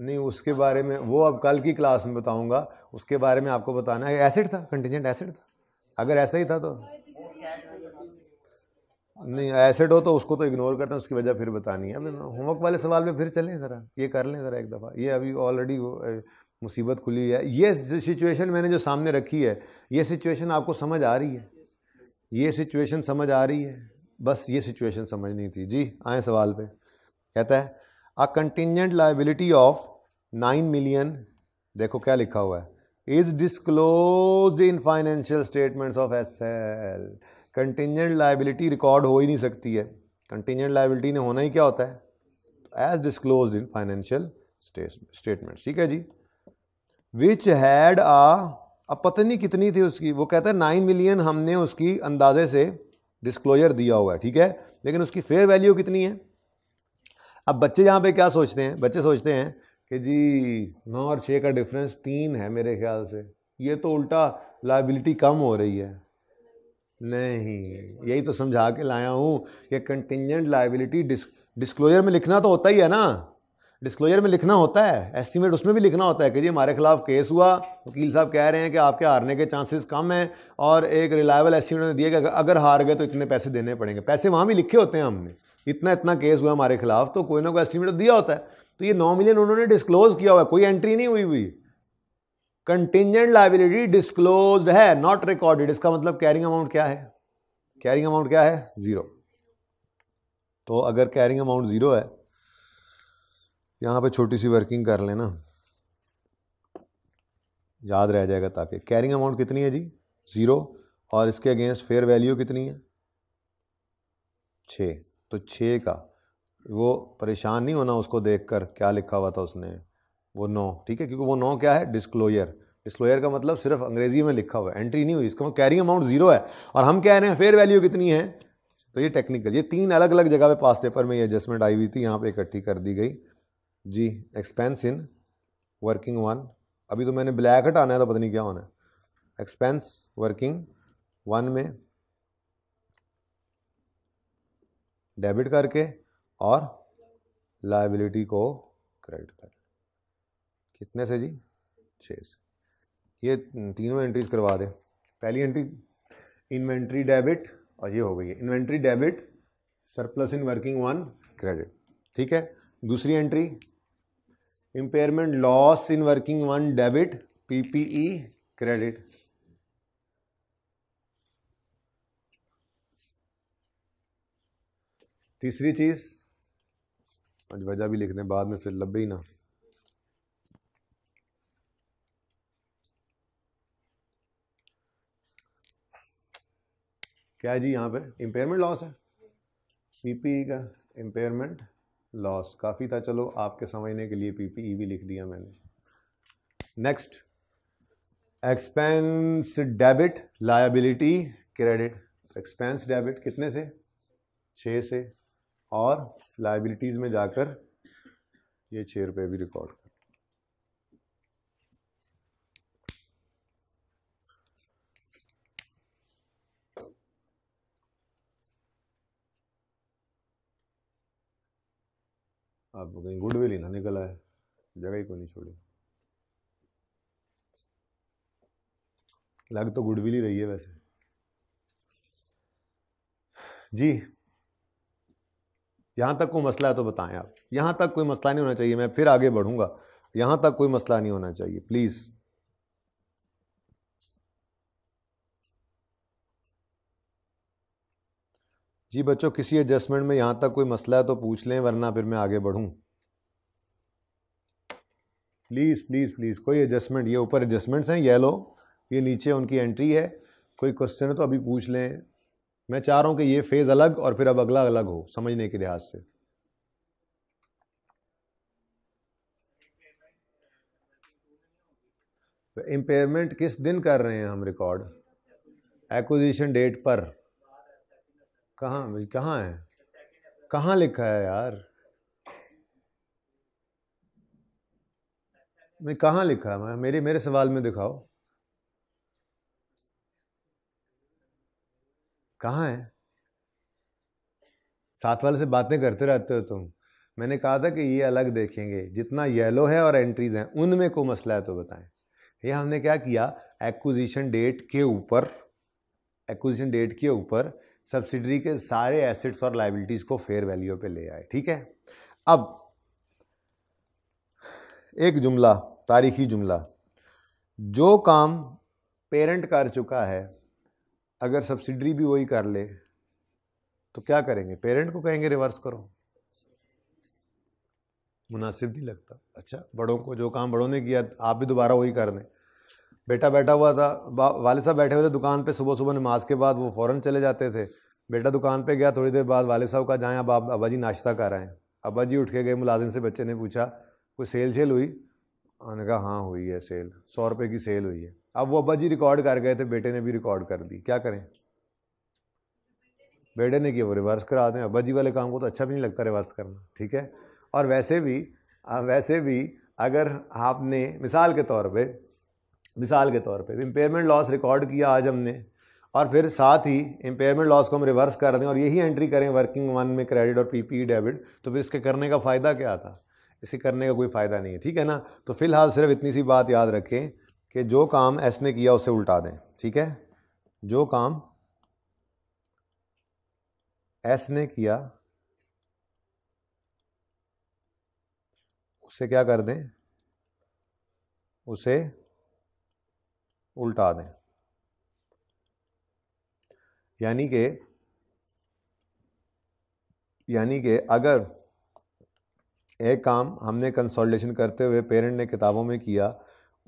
नहीं उसके बारे में वो अब कल की क्लास में बताऊंगा उसके बारे में आपको बताना है एसेट था कंटिजेंट एसेट था अगर ऐसा ही था तो नहीं एसेट हो तो उसको तो इग्नोर करते हैं उसकी वजह फिर बतानी है अभी होमवर्क वाले सवाल में फिर चलें ज़रा ये कर लें ज़रा एक दफ़ा ये अभी ऑलरेडी मुसीबत खुली है ये सिचुएशन मैंने जो सामने रखी है ये सिचुएशन आपको समझ आ रही है ये सिचुएशन समझ आ रही है बस ये सिचुएशन समझ नहीं थी जी आए सवाल पे कहता है uh contingent liability of nine million देखो क्या लिखा हुआ है is disclose in financial statements of S L contingent liability record हो ही नहीं सकती है कंटिजेंट लाइबिलिटी ने होना ही क्या होता है as disclose in financial statements ठीक है जी विच हैड आ अब पता नहीं कितनी थी उसकी वो कहता है नाइन मिलियन हमने उसकी अंदाजे से डिस्क्लोजर दिया हुआ है ठीक है लेकिन उसकी फेयर वैल्यू कितनी है अब बच्चे यहाँ पे क्या सोचते हैं बच्चे सोचते हैं कि जी नौ और छः का डिफरेंस तीन है मेरे ख्याल से ये तो उल्टा लाइबिलिटी कम हो रही है नहीं यही तो समझा के लाया हूँ कि कंटिजेंट लाइबिलिटी डिस्क डिस्क्लोजर में लिखना तो होता ही है ना डिस्क्लोजर में लिखना होता है एस्टीमेट उसमें भी लिखना होता है कि जी हमारे खिलाफ केस हुआ वकील साहब कह रहे हैं कि आपके हारने के चांसेस कम हैं और एक रिलायबल एस्टीमेट ने दिया कि अगर हार गए तो इतने पैसे देने पड़ेंगे पैसे वहाँ भी लिखे होते हैं हमने इतना इतना केस हुआ हमारे खिलाफ तो कोई ना कोई एस्टीमेट तो दिया होता है तो ये नौ मिलियन उन्होंने डिस्क्लोज किया हुआ है कोई एंट्री नहीं हुई हुई कंटिजेंट लाइबिलिटी डिस्क्लोज है नॉट रिकॉर्डेड इसका मतलब कैरिंग अमाउंट क्या है कैरिंग अमाउंट क्या है ज़ीरो तो अगर कैरिंग अमाउंट ज़ीरो है यहाँ पे छोटी सी वर्किंग कर लेना याद रह जाएगा ताकि कैरिंग अमाउंट कितनी है जी ज़ीरो और इसके अगेंस्ट फेयर वैल्यू कितनी है छ तो छ का वो परेशान नहीं होना उसको देखकर क्या लिखा हुआ था उसने वो नौ ठीक है क्योंकि वो नौ क्या है डिस्क्लोजर डिस्क्लोयर का मतलब सिर्फ अंग्रेजी में लिखा हुआ है एंट्री नहीं हुई इसका मतलब कैरिंग अमाउंट जीरो है और हम कह रहे हैं फेयर वैल्यू कितनी है तो ये टेक्निकल ये तीन अलग अलग जगह पे पास पेपर में ये एडजस्टमेंट आई हुई थी यहाँ पे इकट्ठी कर दी गई जी एक्सपेंस इन वर्किंग वन अभी तो मैंने ब्लैक हटाना है तो पता नहीं क्या होना है एक्सपेंस वर्किंग वन में डेबिट करके और लाइबिलिटी को क्रेडिट कर कितने से जी छः से ये तीनों एंट्रीज करवा दें पहली एंट्री इन्वेंट्री डेबिट और ये हो गई है inventory debit surplus in working one credit ठीक है दूसरी entry impairment loss in working one debit PPE credit तीसरी चीज आज वजह भी लिखने बाद में फिर लब्बे ही ना क्या है जी यहां पे इंपेयरमेंट लॉस है पीपीई e का इंपेयरमेंट लॉस काफ़ी था चलो आपके समझने के लिए पीपीई e भी लिख दिया मैंने next expense debit liability credit expense debit कितने से छः से और लाइबिलिटीज़ में जाकर ये छः रुपये भी रिकॉर्ड आपको कहीं गुडविल ही ना निकल आए जगह ही को नहीं छोड़ी लग तो गुडविल ही रही है वैसे जी यहाँ तक कोई मसला है तो बताएं आप यहाँ तक कोई मसला नहीं होना चाहिए मैं फिर आगे बढ़ूंगा यहाँ तक कोई मसला नहीं होना चाहिए प्लीज़ जी बच्चों किसी एडजस्टमेंट में यहाँ तक कोई मसला है तो पूछ लें वरना फिर मैं आगे बढ़ूँ प्लीज़ प्लीज़ प्लीज़ कोई एडजस्टमेंट ये ऊपर एडजस्टमेंट्स हैं येलो ये नीचे उनकी एंट्री है कोई क्वेश्चन है तो अभी पूछ लें मैं चाह रहा हूँ कि ये फेज़ अलग और फिर अब अगला अलग हो समझने के लिहाज से इम्पेयरमेंट तो किस दिन कर रहे हैं हम रिकॉर्ड एक्विजिशन डेट पर कहाँ भाई कहाँ है कहाँ लिखा है यार मैं कहाँ लिखा है मेरे मेरे सवाल में दिखाओ कहाँ है साथ वाले से बातें करते रहते हो तुम मैंने कहा था कि ये अलग देखेंगे जितना येलो है और एंट्रीज हैं उनमें कोई मसला है तो बताएं ये हमने क्या किया एक्विजिशन डेट के ऊपर एक्विजिशन डेट के ऊपर सब्सिडरी के सारे एसेट्स और लाइबिलिटीज़ को फेयर वैल्यू पे ले आए ठीक है अब एक जुमला तारीखी जुमला जो काम पेरेंट कर चुका है अगर सब्सिडरी भी वही कर ले तो क्या करेंगे पेरेंट को कहेंगे रिवर्स करो मुनासिब नहीं लगता अच्छा बड़ों को जो काम बड़ों ने किया आप भी दोबारा वही कर दें बेटा बैठा हुआ था वाले साहब बैठे हुए थे दुकान पे सुबह सुबह नमाज के बाद वो फ़ौरन चले जाते थे बेटा दुकान पे गया थोड़ी देर बाद वाले साहब का जाएँ अब आप अबा जी नाश्ता कर हैं अबा जी उठ के गए मुलाजिम से बच्चे ने पूछा कोई सेल शेल हुई उन्होंने कहा हाँ हुई है सेल सौ रुपये की सेल हुई है अब वो अबा जी रिकॉर्ड कर गए थे बेटे ने भी रिकॉर्ड कर दी क्या करें बेटे ने किया वो रिवर्स करा दें अब्बा जी वाले काम को तो अच्छा भी नहीं लगता रिवर्स करना ठीक है और वैसे भी वैसे भी अगर आपने मिसाल के तौर पर मिसाल के तौर पे इम्पेयरमेंट लॉस रिकॉर्ड किया आज हमने और फिर साथ ही इम्पेयरमेंट लॉस को हम रिवर्स कर दें और यही एंट्री करें वर्किंग वन में क्रेडिट और पीपीई डेबिट e तो फिर इसके करने का फ़ायदा क्या था इसे करने का कोई फ़ायदा नहीं है ठीक है ना तो फिलहाल सिर्फ इतनी सी बात याद रखें कि जो काम एस ने किया उसे उल्टा दें ठीक है जो काम एस ने किया उसे क्या कर दें उसे उल्टा दें यानी के यानी के अगर एक काम हमने कंसोलिडेशन करते हुए पेरेंट ने किताबों में किया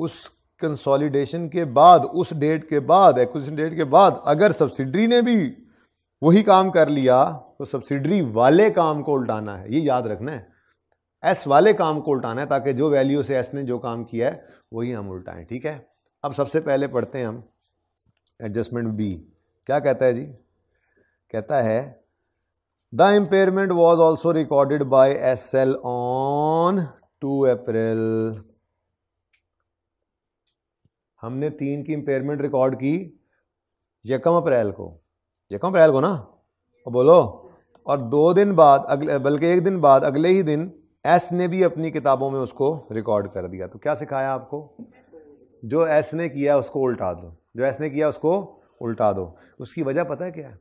उस कंसोलिडेशन के बाद उस डेट के बाद एक्विजिशन डेट के बाद अगर सब्सिडरी ने भी वही काम कर लिया तो सब्सिडरी वाले काम को उल्टाना है ये याद रखना है एस वाले काम को उल्टाना है ताकि जो वैल्यू से एस ने जो काम किया है वही हम उल्टाएं ठीक है अब सबसे पहले पढ़ते हैं हम एडजस्टमेंट बी क्या कहता है जी कहता है the impairment was also recorded by S L on two April हमने तीन की इम्पेयरमेंट रिकॉर्ड की यकम अप्रैल को यकम अप्रैल को ना और बोलो और दो दिन बाद अगले बल्कि एक दिन बाद अगले ही दिन एस ने भी अपनी किताबों में उसको रिकॉर्ड कर दिया तो क्या सिखाया आपको जो एस ने किया उसको उल्टा दो जो एस ने किया उसको उल्टा दो उसकी वजह पता है क्या है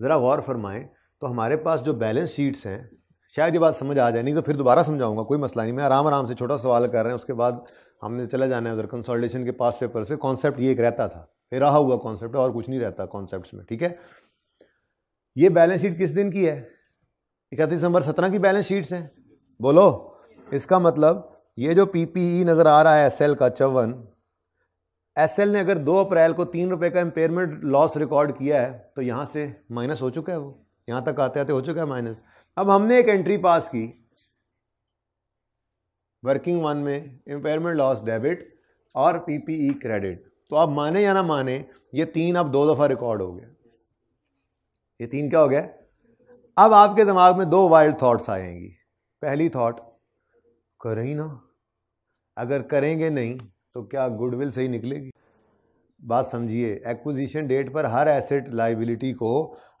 ज़रा गौर फरमाएं तो हमारे पास जो बैलेंस शीट्स हैं शायद ये बात समझ आ जाए नहीं तो फिर दोबारा समझाऊंगा कोई मसला नहीं मैं आराम आराम से छोटा सवाल कर रहे हैं उसके बाद हमने चला जाना है उधर कंसल्टेशन के पास पेपर से कॉन्सेप्ट ये एक रहता था ये रहा हुआ कॉन्सेप्ट और कुछ नहीं रहता कॉन्सेप्ट में ठीक है ये बैलेंस शीट किस दिन की है इकतीस दिसंबर सत्रह की बैलेंस शीट्स हैं बोलो इसका मतलब ये जो पीपीई e नज़र आ रहा है एसएल का चौवन एसएल ने अगर दो अप्रैल को तीन रुपये का इम्पेयरमेंट लॉस रिकॉर्ड किया है तो यहाँ से माइनस हो चुका है वो यहाँ तक आते आते हो चुका है माइनस अब हमने एक एंट्री पास की वर्किंग वन में इम्पेयरमेंट लॉस डेबिट और पीपीई क्रेडिट e तो आप माने या ना माने ये तीन अब दो दफ़ा रिकॉर्ड हो गया ये तीन क्या हो गया अब आपके दिमाग में दो वाइल्ड थॉट्स आएंगी पहली थॉट करें ही ना अगर करेंगे नहीं तो क्या गुडविल सही निकलेगी बात समझिए एक्विजिशन डेट पर हर एसेट लाइबिलिटी को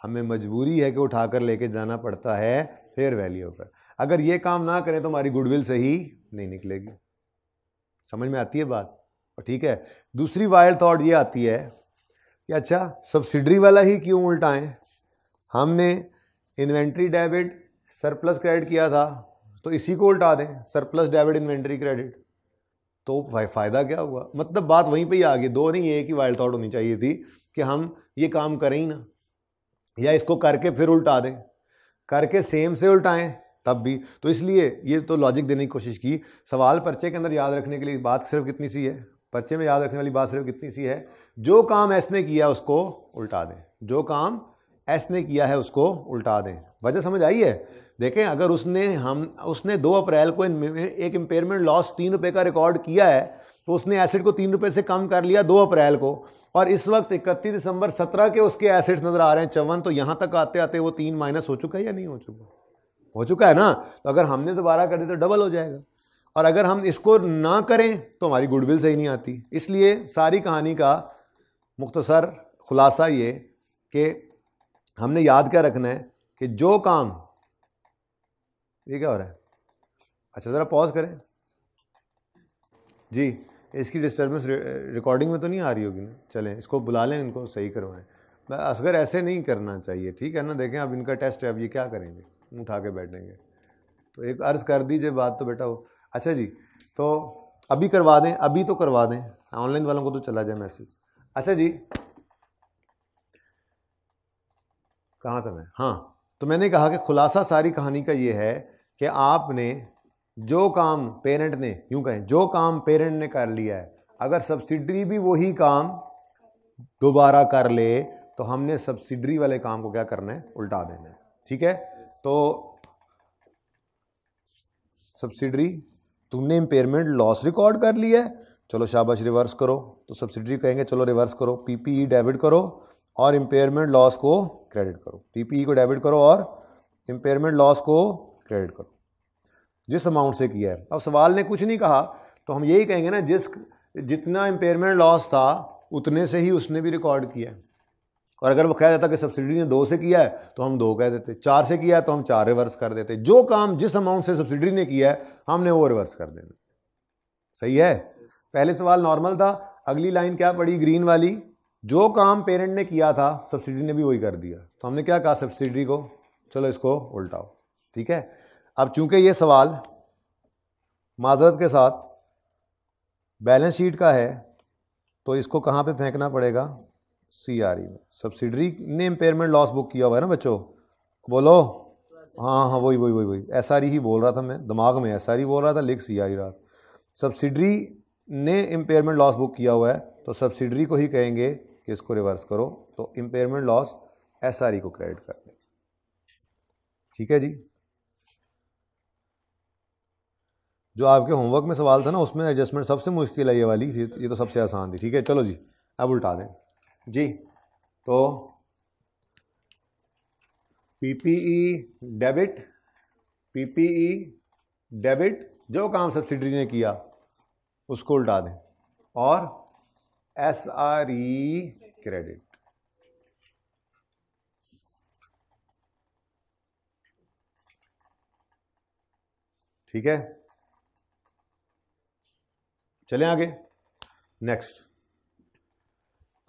हमें मजबूरी है कि उठाकर लेके जाना पड़ता है फेयर वैल्यू पर अगर ये काम ना करें तो हमारी गुडविल सही नहीं निकलेगी समझ में आती है बात और ठीक है दूसरी वायल थॉट ये आती है कि अच्छा सब्सिडरी वाला ही क्यों उल्टाएं हमने इन्वेंट्री डेबिट सरप्लस क्रेडिट किया था तो इसी को उल्टा दें सरप्लस डेबिट इन्वेंट्री क्रेडिट तो फ़ायदा क्या हुआ मतलब बात वहीं पे ही आ गई दो नहीं ये कि वाइल्ड थॉट होनी चाहिए थी कि हम ये काम करें ही ना या इसको करके फिर उल्टा दें करके सेम से उल्टाएं तब भी तो इसलिए ये तो लॉजिक देने की कोशिश की सवाल पर्चे के अंदर याद रखने के लिए बात सिर्फ कितनी सी है पर्चे में याद रखने वाली बात सिर्फ कितनी सी है जो काम एस ने किया उसको उल्टा दें जो काम एस ने किया है उसको उल्टा दें वजह समझ आई है देखें अगर उसने हम उसने दो अप्रैल को एक इम्पेयरमेंट लॉस तीन रुपये का रिकॉर्ड किया है तो उसने एसेट को तीन रुपये से कम कर लिया दो अप्रैल को और इस वक्त इकतीस दिसंबर सत्रह के उसके एसेट्स नज़र आ रहे हैं चौवन तो यहाँ तक आते आते वो तीन माइनस हो चुका है या नहीं हो चुका हो चुका है ना तो अगर हमने दोबारा कर दिया तो डबल हो जाएगा और अगर हम इसको ना करें तो हमारी गुडविल सही नहीं आती इसलिए सारी कहानी का मुख्तसर खुलासा ये कि हमने याद क्या रखना है कि जो काम ये क्या हो रहा है अच्छा ज़रा पॉज करें जी इसकी डिस्टर्बेंस रिकॉर्डिंग में तो नहीं आ रही होगी ना चलें इसको बुला लें इनको सही करवाएं असगर ऐसे नहीं करना चाहिए ठीक है ना देखें अब इनका टेस्ट है अब ये क्या करेंगे उठा के बैठेंगे तो एक अर्ज़ कर दीजिए बात तो बेटा हो अच्छा जी तो अभी करवा दें अभी तो करवा दें ऑनलाइन वालों को तो चला जाए मैसेज अच्छा जी कहाँ था मैं हाँ तो मैंने कहा कि खुलासा सारी कहानी का ये है कि आपने जो काम पेरेंट ने यूं कहें जो काम पेरेंट ने कर लिया है अगर सब्सिडरी भी वही काम दोबारा कर ले तो हमने सब्सिडरी वाले काम को क्या करना है उल्टा देना है ठीक है तो सब्सिडरी तुमने इम्पेयरमेंट लॉस रिकॉर्ड कर लिया है चलो शाबाश रिवर्स करो तो सब्सिडरी कहेंगे चलो रिवर्स करो पीपीई डेबिट e करो और इम्पेयरमेंट लॉस को क्रेडिट करो पीपीई e को डेबिट करो और इम्पेयरमेंट लॉस को क्रेडिट करो जिस अमाउंट से किया है अब सवाल ने कुछ नहीं कहा तो हम यही कहेंगे ना जिस जितना इम्पेयरमेंट लॉस था उतने से ही उसने भी रिकॉर्ड किया है और अगर वो कह देता कि सब्सिडी ने दो से किया है तो हम दो कह देते चार से किया है तो हम चार रिवर्स कर देते जो काम जिस अमाउंट से सब्सिडी ने किया है हमने वो रिवर्स कर देना सही है पहले सवाल नॉर्मल था अगली लाइन क्या पड़ी ग्रीन वाली जो काम पेरेंट ने किया था सब्सिडी ने भी वही कर दिया तो हमने क्या कहा सब्सिडी को चलो इसको उल्टाओ ठीक है अब चूंकि ये सवाल माजरत के साथ बैलेंस शीट का है तो इसको कहाँ पे फेंकना पड़ेगा सी आर ई में सब्सिडरी ने इम्पेयरमेंट लॉस बुक किया हुआ है ना बच्चों बोलो हाँ हाँ वही वही वही वही एस आर ई ही बोल रहा था मैं दिमाग में एस आर ई बोल रहा था लिख सी आर ई रहा सब्सिडरी ने इम्पेयरमेंट लॉस बुक किया हुआ है तो सब्सिडरी को ही कहेंगे कि इसको रिवर्स करो तो impairment loss S R E को क्रेडिट कर दें ठीक है जी जो आपके होमवर्क में सवाल था ना उसमें एडजस्टमेंट सबसे मुश्किल है ये वाली ये तो सबसे आसान थी ठीक है चलो जी अब उल्टा दें जी तो पीपीई डेबिट पीपीई डेबिट जो काम सब्सिडरी ने किया उसको उल्टा दें और एस आर ई क्रेडिट ठीक है चले आगे next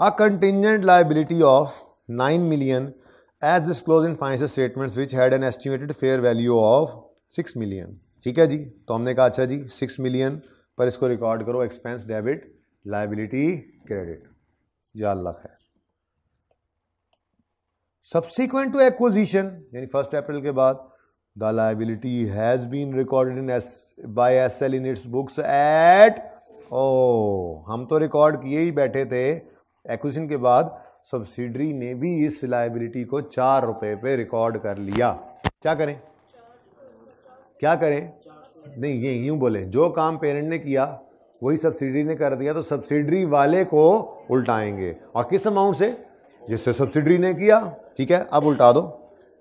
uh contingent liability of nine million as disclose in financial statements which had an estimated fair value of six million ठीक है जी तो हमने कहा अच्छा जी सिक्स मिलियन पर इसको रिकॉर्ड करो एक्सपेंस डेबिट लाइबिलिटी क्रेडिट या अल्लाह खैर सब्सिक्वेंट टू एक्विजिशन यानी फर्स्ट अप्रैल के बाद the liability has been recorded in S by S L in its books at oh हम तो रिकॉर्ड किए ही बैठे थे एक्विजिशन के बाद सब्सिडरी ने भी इस लाइबिलिटी को चार रुपए पे रिकॉर्ड कर लिया क्या करें क्या करें नहीं ये यूं बोले जो काम पेरेंट ने किया वही सब्सिडरी ने कर दिया तो सब्सिडरी वाले को उल्टाएंगे और किस अमाउंट से जिससे सब्सिडरी ने किया ठीक है अब उल्टा दो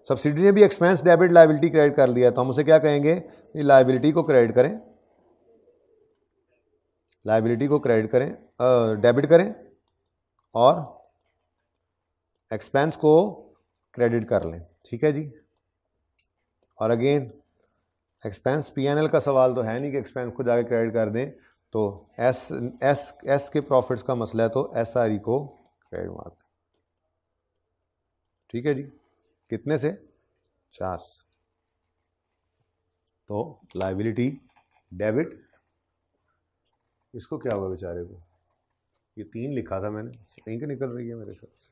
सब्सिडरी ने भी एक्सपेंस डेबिट लाइबिलिटी क्रेडिट कर लिया तो हम उसे क्या कहेंगे लाइबिलिटी को क्रेडिट करें लाइबिलिटी को क्रेडिट करें डेबिट करें और एक्सपेंस को क्रेडिट कर लें ठीक है जी और अगेन एक्सपेंस पीएनएल का सवाल तो है नहीं कि एक्सपेंस को जाके क्रेडिट कर दें तो एस एस एस के प्रॉफिट्स का मसला है तो एस आर ई को क्रेडिट दें ठीक है जी कितने से चार तो लाइबिलिटी डेबिट इसको क्या हुआ बेचारे को ये तीन लिखा था मैंने इंक निकल रही है मेरे हिसाब से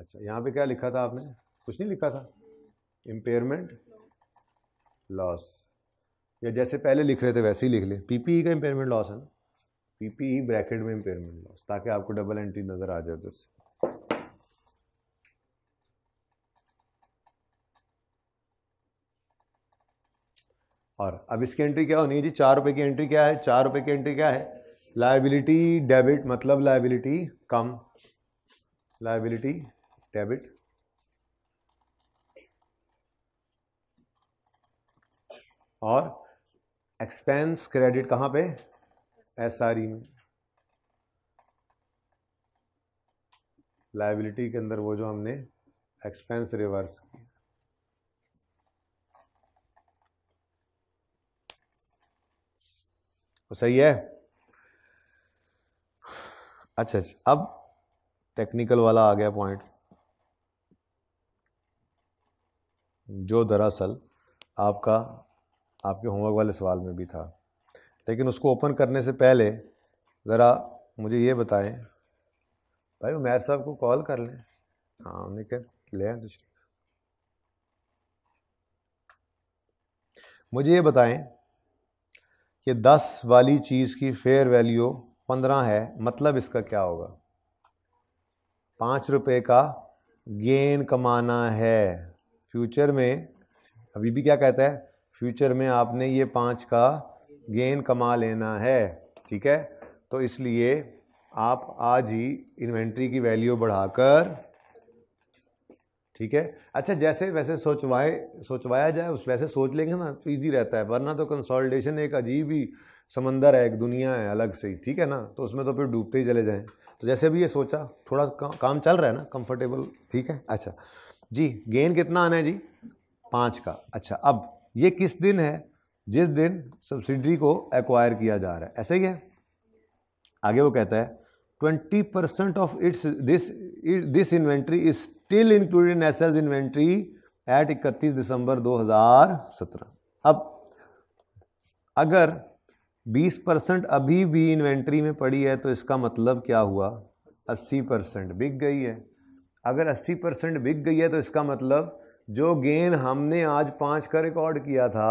अच्छा यहाँ पे क्या लिखा था आपने कुछ नहीं लिखा था इम्पेयरमेंट लॉस या जैसे पहले लिख रहे थे वैसे ही लिख ले पीपीई e का इम्पेयरमेंट लॉस है ना पीपीई ब्रैकेट e में इम्पेयरमेंट लॉस ताकि आपको डबल एंट्री नज़र आ जाए उधर से और अब इसकी एंट्री क्या होनी है जी चार रुपये की एंट्री क्या है चार रुपये की एंट्री क्या है लाइबिलिटी डेबिट मतलब लाइबिलिटी कम लाइबिलिटी डेबिट और एक्सपेंस क्रेडिट कहाँ पे एस आर ई में लाइबिलिटी के अंदर वो जो हमने एक्सपेंस रिवर्स किया वो सही है अच्छा अच्छा अब टेक्निकल वाला आ गया पॉइंट जो दरअसल आपका आपके होमवर्क वाले सवाल में भी था लेकिन उसको ओपन करने से पहले ज़रा मुझे ये बताएं भाई उमेर साहब को कॉल कर लें हाँ उन्हें कह ले आए मुझे ये बताएं कि 10 वाली चीज़ की फेयर वैल्यू 15 है मतलब इसका क्या होगा पाँच रुपये का गेन कमाना है फ्यूचर में अभी भी क्या कहता है फ्यूचर में आपने ये पाँच का गेन कमा लेना है ठीक है तो इसलिए आप आज ही इन्वेंट्री की वैल्यू बढ़ाकर ठीक है अच्छा जैसे वैसे सोचवाए सोचवाया जाए उस वैसे सोच लेंगे ना तो ईजी रहता है वरना तो कंसोलिडेशन एक अजीब ही समंदर है एक दुनिया है अलग से ही ठीक है ना तो उसमें तो फिर डूबते ही चले जाएँ तो जैसे भी ये सोचा थोड़ा का, काम चल रहा है ना कंफर्टेबल ठीक है अच्छा जी गेन कितना आना है जी पाँच का अच्छा अब ये किस दिन है जिस दिन सब्सिडी को एक्वायर किया जा रहा है ऐसे ही है आगे वो कहता है twenty percent of its this this inventory is still included in SL's inventory at इकतीस दिसंबर 2017 अब अगर 20 परसेंट अभी भी इन्वेंट्री में पड़ी है तो इसका मतलब क्या हुआ 80 परसेंट बिक गई है अगर 80 परसेंट बिक गई है तो इसका मतलब जो गेन हमने आज पाँच का रिकॉर्ड किया था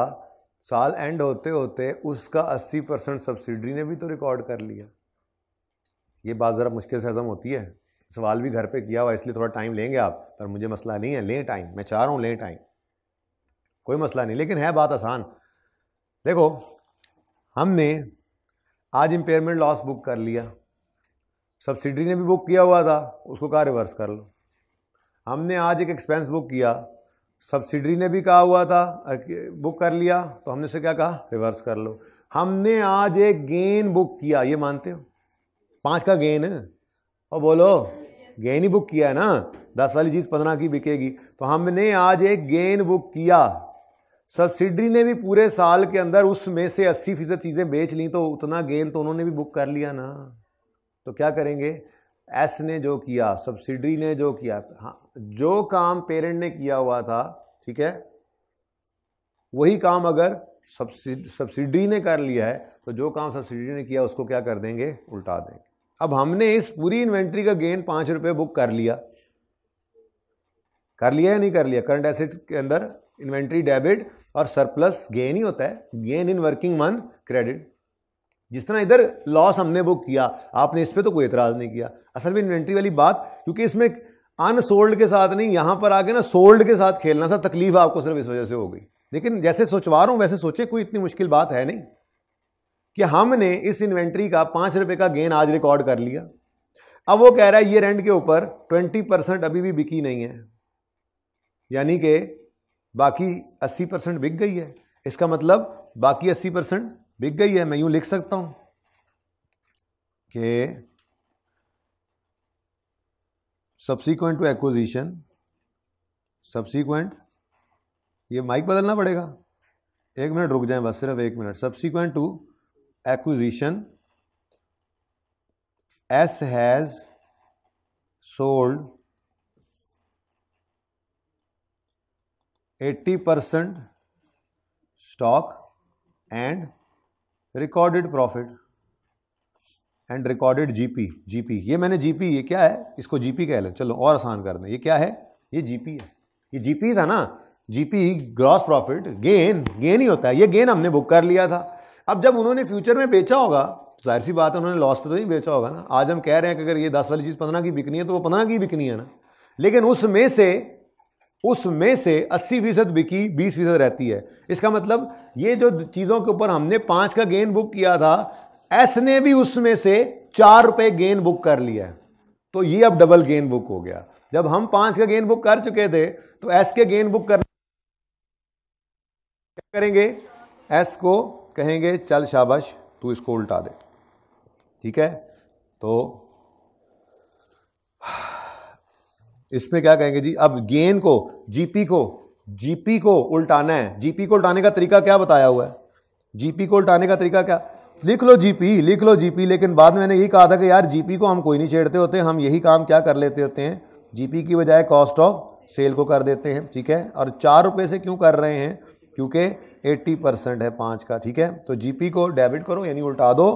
साल एंड होते होते उसका 80 परसेंट सब्सिडी ने भी तो रिकॉर्ड कर लिया ये बात ज़रा मुश्किल से हज़म होती है सवाल भी घर पे किया हुआ इसलिए थोड़ा टाइम लेंगे आप पर मुझे मसला नहीं है लें टाइम मैं चाह रहा हूँ लें टाइम कोई मसला नहीं लेकिन है बात आसान देखो हमने आज इम्पेयरमेंट लॉस बुक कर लिया सब्सिडी ने भी बुक किया हुआ था उसको कहा रिवर्स कर लो हमने आज एक एक्सपेंस बुक किया सब्सिडी ने भी कहा हुआ था बुक कर लिया तो हमने से क्या कहा रिवर्स कर लो हमने आज एक गेन बुक किया ये मानते हो पाँच का गेन और बोलो गेन ही बुक किया है ना दस वाली चीज़ पंद्रह की बिकेगी तो हमने आज एक गेन बुक किया सब्सिडरी ने भी पूरे साल के अंदर उसमें से अस्सी फीसद चीज़ें बेच ली तो उतना गेन तो उन्होंने भी बुक कर लिया ना तो क्या करेंगे एस ने जो किया सब्सिडरी ने जो किया हाँ जो काम पेरेंट ने किया हुआ था ठीक है वही काम अगर सब्सिडरी ने कर लिया है तो जो काम सब्सिडी ने किया उसको क्या कर देंगे उल्टा देंगे अब हमने इस पूरी इन्वेंट्री का गेन पाँच रुपये बुक कर लिया कर लिया या नहीं कर लिया करंट एसेट के अंदर इन्वेंट्री डेबिट और सरप्लस गेन ही होता है gain in working one credit जिस तरह इधर लॉस हमने बुक किया आपने इस पर तो कोई इतराज़ नहीं किया असल में इन्वेंट्री वाली बात क्योंकि इसमें अनसोल्ड के साथ नहीं यहाँ पर आके ना सोल्ड के साथ खेलना था तकलीफ आपको सिर्फ इस वजह से हो गई लेकिन जैसे सोचवा रहा हूँ वैसे सोचे कोई इतनी मुश्किल बात है नहीं कि हमने इस इन्वेंट्री का पाँच रुपये का गेन आज रिकॉर्ड कर लिया अब वो कह रहा है ये रेंट के ऊपर ट्वेंटी परसेंट अभी भी बिकी नहीं है यानी कि बाकी अस्सी परसेंट बिक गई है इसका मतलब बाकी अस्सी परसेंट बिक गई है मैं यूं लिख सकता हूं कि सब्सिक्वेंट टू एक्विजिशन सब्सिक्वेंट ये माइक बदलना पड़ेगा एक मिनट रुक जाए बस सिर्फ एक minute subsequent to acquisition S has sold 80% stock and recorded profit and recorded GP GP ये मैंने जीपी ये क्या है इसको जीपी कह लें चलो और आसान कर दें ये क्या है ये जीपी है ये जीपी था ना GP gross profit gain gain ही होता है ये गेन हमने बुक कर लिया था अब जब उन्होंने फ्यूचर में बेचा होगा जाहिर सी बात है उन्होंने लॉस पे तो नहीं बेचा होगा ना आज हम कह रहे हैं कि अगर ये दस वाली चीज़ पंद्रह की बिकनी है तो वो पंद्रह की बिकनी है ना लेकिन उसमें से उसमें से अस्सी फीसद बिकी बीस फीसद रहती है इसका मतलब ये जो चीज़ों के ऊपर हमने पाँच का गेन बुक किया था एस ने भी उसमें से चार रुपये गेन बुक कर लिया है तो ये अब डबल गेन बुक हो गया जब हम पाँच का गेन बुक कर चुके थे तो एस के गेन बुक कर करेंगे एस को कहेंगे चल शाबाश तू इसको उल्टा दे ठीक है तो इसमें क्या कहेंगे जी अब गेन को जीपी को जीपी को उल्टाना है जीपी को उल्टाने का तरीका क्या बताया हुआ है जीपी को उल्टाने का तरीका क्या लिख लो जीपी लिख लो जीपी लेकिन बाद में मैंने यही कहा था कि यार जीपी को हम कोई नहीं छेड़ते होते हम यही काम क्या कर लेते होते हैं जीपी की बजाय कॉस्ट ऑफ सेल को कर देते हैं ठीक है और चार रुपये से क्यों कर रहे हैं क्योंकि एट्टी परसेंट है पांच का ठीक है तो जीपी को डेबिट करो यानी उल्टा दो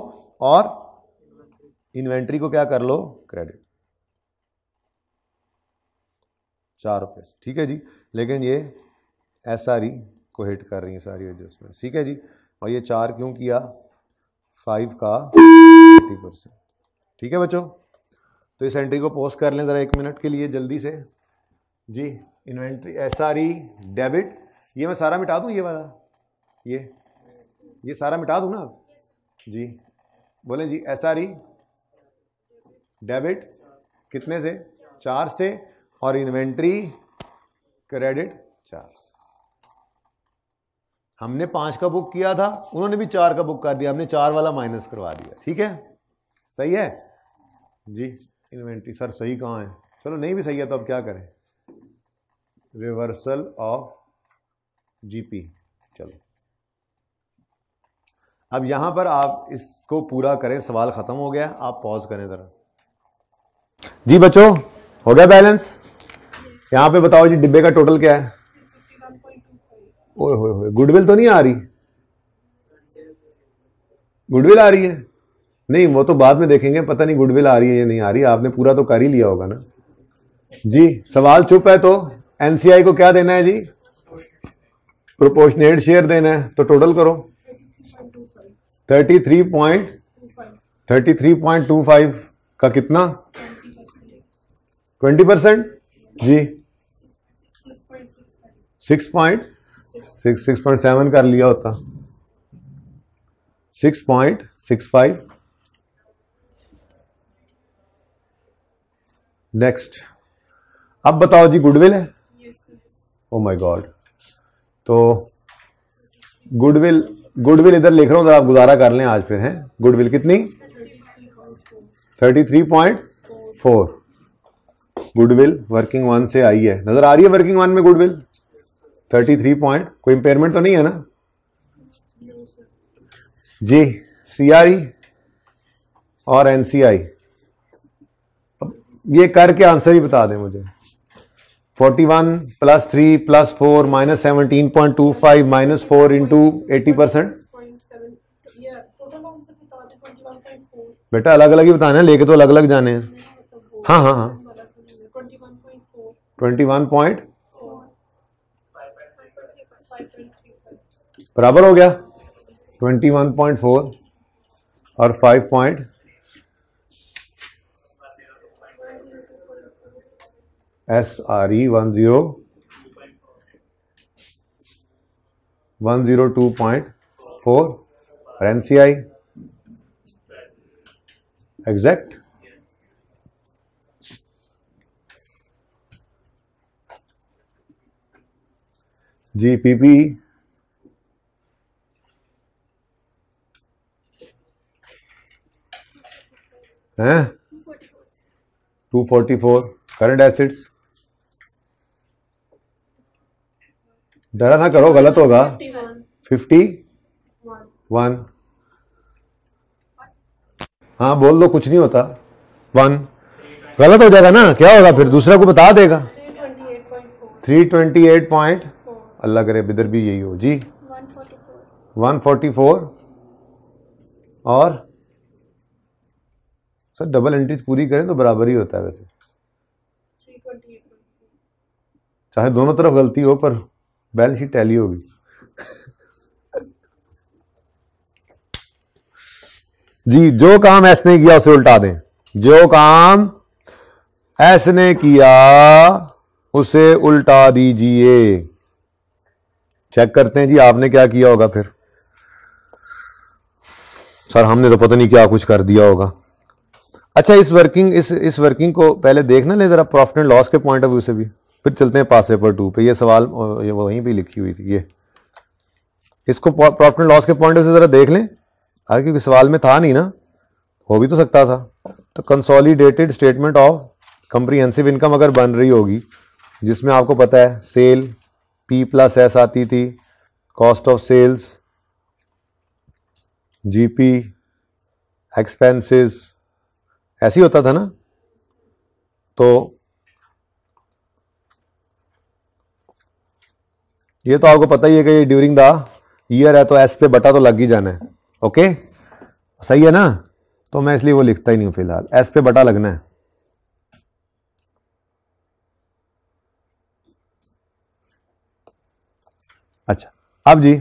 और इन्वेंट्री को क्या कर लो क्रेडिट चार रुपये ठीक है जी लेकिन ये एस आर ई को हिट कर रही है सारी एडजस्टमेंट ठीक है जी और ये चार क्यों किया फाइव का एट्टी परसेंट ठीक है बच्चों तो इस एंट्री को पोस्ट कर लें ज़रा एक मिनट के लिए जल्दी से जी inventory S R E debit ये मैं सारा मिटा दूँ ये वाला ये ये सारा मिटा दूँ ना आप जी बोले जी एस आर ई डेबिट कितने से चार से और इन्वेंट्री क्रेडिट चार से हमने पाँच का बुक किया था उन्होंने भी चार का बुक कर दिया हमने चार वाला माइनस करवा दिया ठीक है सही है जी इन्वेंट्री सर सही कहाँ है चलो नहीं भी सही है तो अब क्या करें रिवर्सल ऑफ जीपी चलो अब यहाँ पर आप इसको पूरा करें सवाल ख़त्म हो गया आप पॉज करें ज़रा जी बच्चों हो गया बैलेंस यहाँ पे बताओ जी डिब्बे का टोटल क्या है ओए होए होए गुडविल तो नहीं आ रही गुडविल आ रही है नहीं वो तो बाद में देखेंगे पता नहीं गुडविल आ रही है या नहीं आ रही आपने पूरा तो कर ही लिया होगा ना जी सवाल चुप है तो एनसीआई को क्या देना है जी प्रोपोर्शनेट शेयर देना है तो टोटल करो thirty three point thirty three point two five का कितना ट्वेंटी परसेंट जी six point six six point seven कर लिया होता six point six five next अब बताओ जी गुडविल है ओ माय गॉड तो गुडविल गुडविल इधर लिख रहा हूं आप गुजारा कर लें आज फिर हैं गुडविल कितनी thirty three point four goodwill working one से आई है नजर आ रही है वर्किंग वन में गुडविल थर्टी थ्री पॉइंट कोई इंपेयरमेंट तो नहीं है ना जी सीआरई और एनसीआई ये करके आंसर ही बता दें मुझे forty one plus three plus four minus seventeen point two five minus four into eighty percent बेटा अलग अलग ही बताने लेके तो अलग अलग जाने हैं हाँ तो हाँ हाँ ट्वेंटी वन पॉइंट बराबर हो गया ट्वेंटी वन पॉइंट फोर और five point S R E one zero one zero two point four और N C I exact G P P हैं फोर करंट एसिड्स डरा ना करो गलत होगा फिफ्टी वन हाँ बोल दो कुछ नहीं होता वन गलत हो जाएगा ना क्या होगा फिर दूसरा को बता देगा three twenty eight point Allah करे बिदर भी यही हो जी वन फोर्टी फोर और सर डबल एंट्रीज पूरी करें तो बराबर ही होता है वैसे चाहे दोनों तरफ गलती हो पर बैलेंस शीट टैली होगी जी जो काम एस ने किया उसे उल्टा दें जो काम एस ने किया उसे उल्टा दीजिए चेक करते हैं जी आपने क्या किया होगा फिर सर हमने तो पता नहीं क्या कुछ कर दिया होगा अच्छा इस वर्किंग इस इस वर्किंग को पहले देखना ले जरा प्रॉफिट एंड लॉस के पॉइंट ऑफ व्यू से भी फिर चलते हैं पास पेपर टू पे ये सवाल वहीं भी लिखी हुई थी ये इसको प्रॉफिट एंड लॉस के पॉइंट से ज़रा देख लें आगे क्योंकि सवाल में था नहीं ना हो भी तो सकता था तो consolidated statement of comprehensive income अगर बन रही होगी जिसमें आपको पता है सेल पी प्लस एस आती थी cost of sales GP expenses ऐसे ही होता था ना तो ये तो आपको पता ही है कि ड्यूरिंग द ईयर है तो एस पे बटा तो लग ही जाना है ओके सही है ना तो मैं इसलिए वो लिखता ही नहीं हूं फिलहाल एस पे बटा लगना है अच्छा अब जी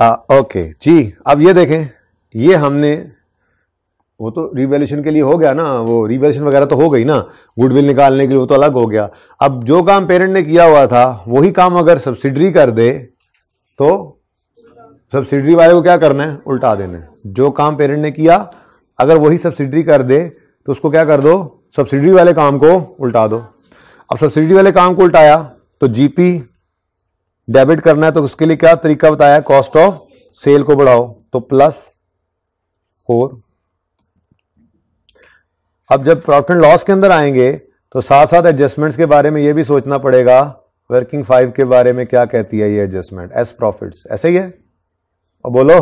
आ, ओके जी अब ये देखें ये हमने वो तो रिवेल्यूशन के लिए हो गया ना वो रिवेल्यूशन वगैरह तो हो गई ना गुडविल निकालने के लिए वो तो अलग हो गया अब जो काम पेरेंट ने किया हुआ था वही काम अगर सब्सिडरी कर दे तो सब्सिडरी वाले को क्या करना है उल्टा देना है जो काम पेरेंट ने किया अगर वही सब्सिडरी कर दे तो उसको क्या कर दो सब्सिडरी वाले काम को उल्टा दो अब सब्सिडी वाले काम को उल्टाया तो जीपी डेबिट करना है तो उसके लिए क्या तरीका बताया कॉस्ट ऑफ सेल को बढ़ाओ तो प्लस फोर अब जब प्रॉफिट एंड लॉस के अंदर आएंगे तो साथ साथ एडजस्टमेंट्स के बारे में ये भी सोचना पड़ेगा वर्किंग फाइव के बारे में क्या कहती है ये एडजस्टमेंट एस प्रॉफिट्स ऐसे ही है और बोलो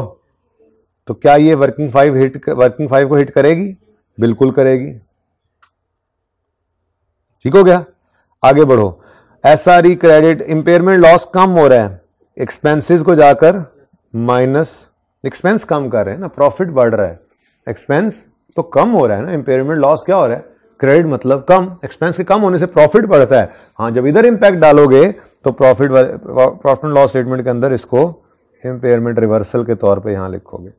तो क्या ये working five hit working five को हिट करेगी बिल्कुल करेगी ठीक हो गया आगे बढ़ो S R E credit impairment loss कम हो रहा है एक्सपेंसेस को जाकर माइनस एक्सपेंस कम कर रहे हैं ना प्रॉफिट बढ़ रहा है एक्सपेंस तो कम हो रहा है ना इंपेयरमेंट लॉस क्या हो रहा है क्रेडिट मतलब कम एक्सपेंस के कम होने से प्रॉफिट बढ़ता है हाँ जब इधर इंपैक्ट डालोगे तो profit profit and loss statement के अंदर इसको इम्पेयरमेंट रिवर्सल के तौर पर यहां लिखोगे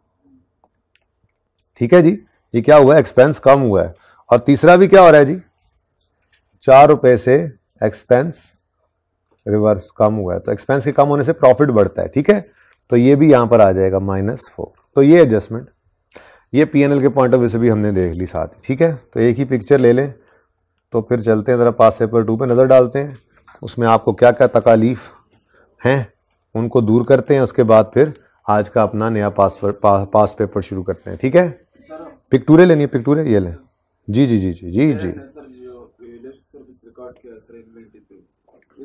ठीक है जी ये क्या हुआ एक्सपेंस कम हुआ है और तीसरा भी क्या हो रहा है जी चार रुपए से एक्सपेंस रिवर्स कम हुआ है तो एक्सपेंस के कम होने से प्रॉफिट बढ़ता है ठीक है तो ये भी यहां पर आ जाएगा माइनस फोर तो ये एडजस्टमेंट ये एल के पॉइंट ऑफ व्यू से भी हमने देख ली साथ ही ठीक है तो एक ही पिक्चर ले लें तो फिर चलते हैं ज़रा पास पर टू पे नज़र डालते हैं उसमें आपको क्या क्या तकालीफ हैं उनको दूर करते हैं उसके बाद फिर आज का अपना नया पास पा, पास पेपर शुरू करते हैं ठीक है पिक्टूरे लेनी है पिक्टूरे ये लें जी जी जी जी जी जी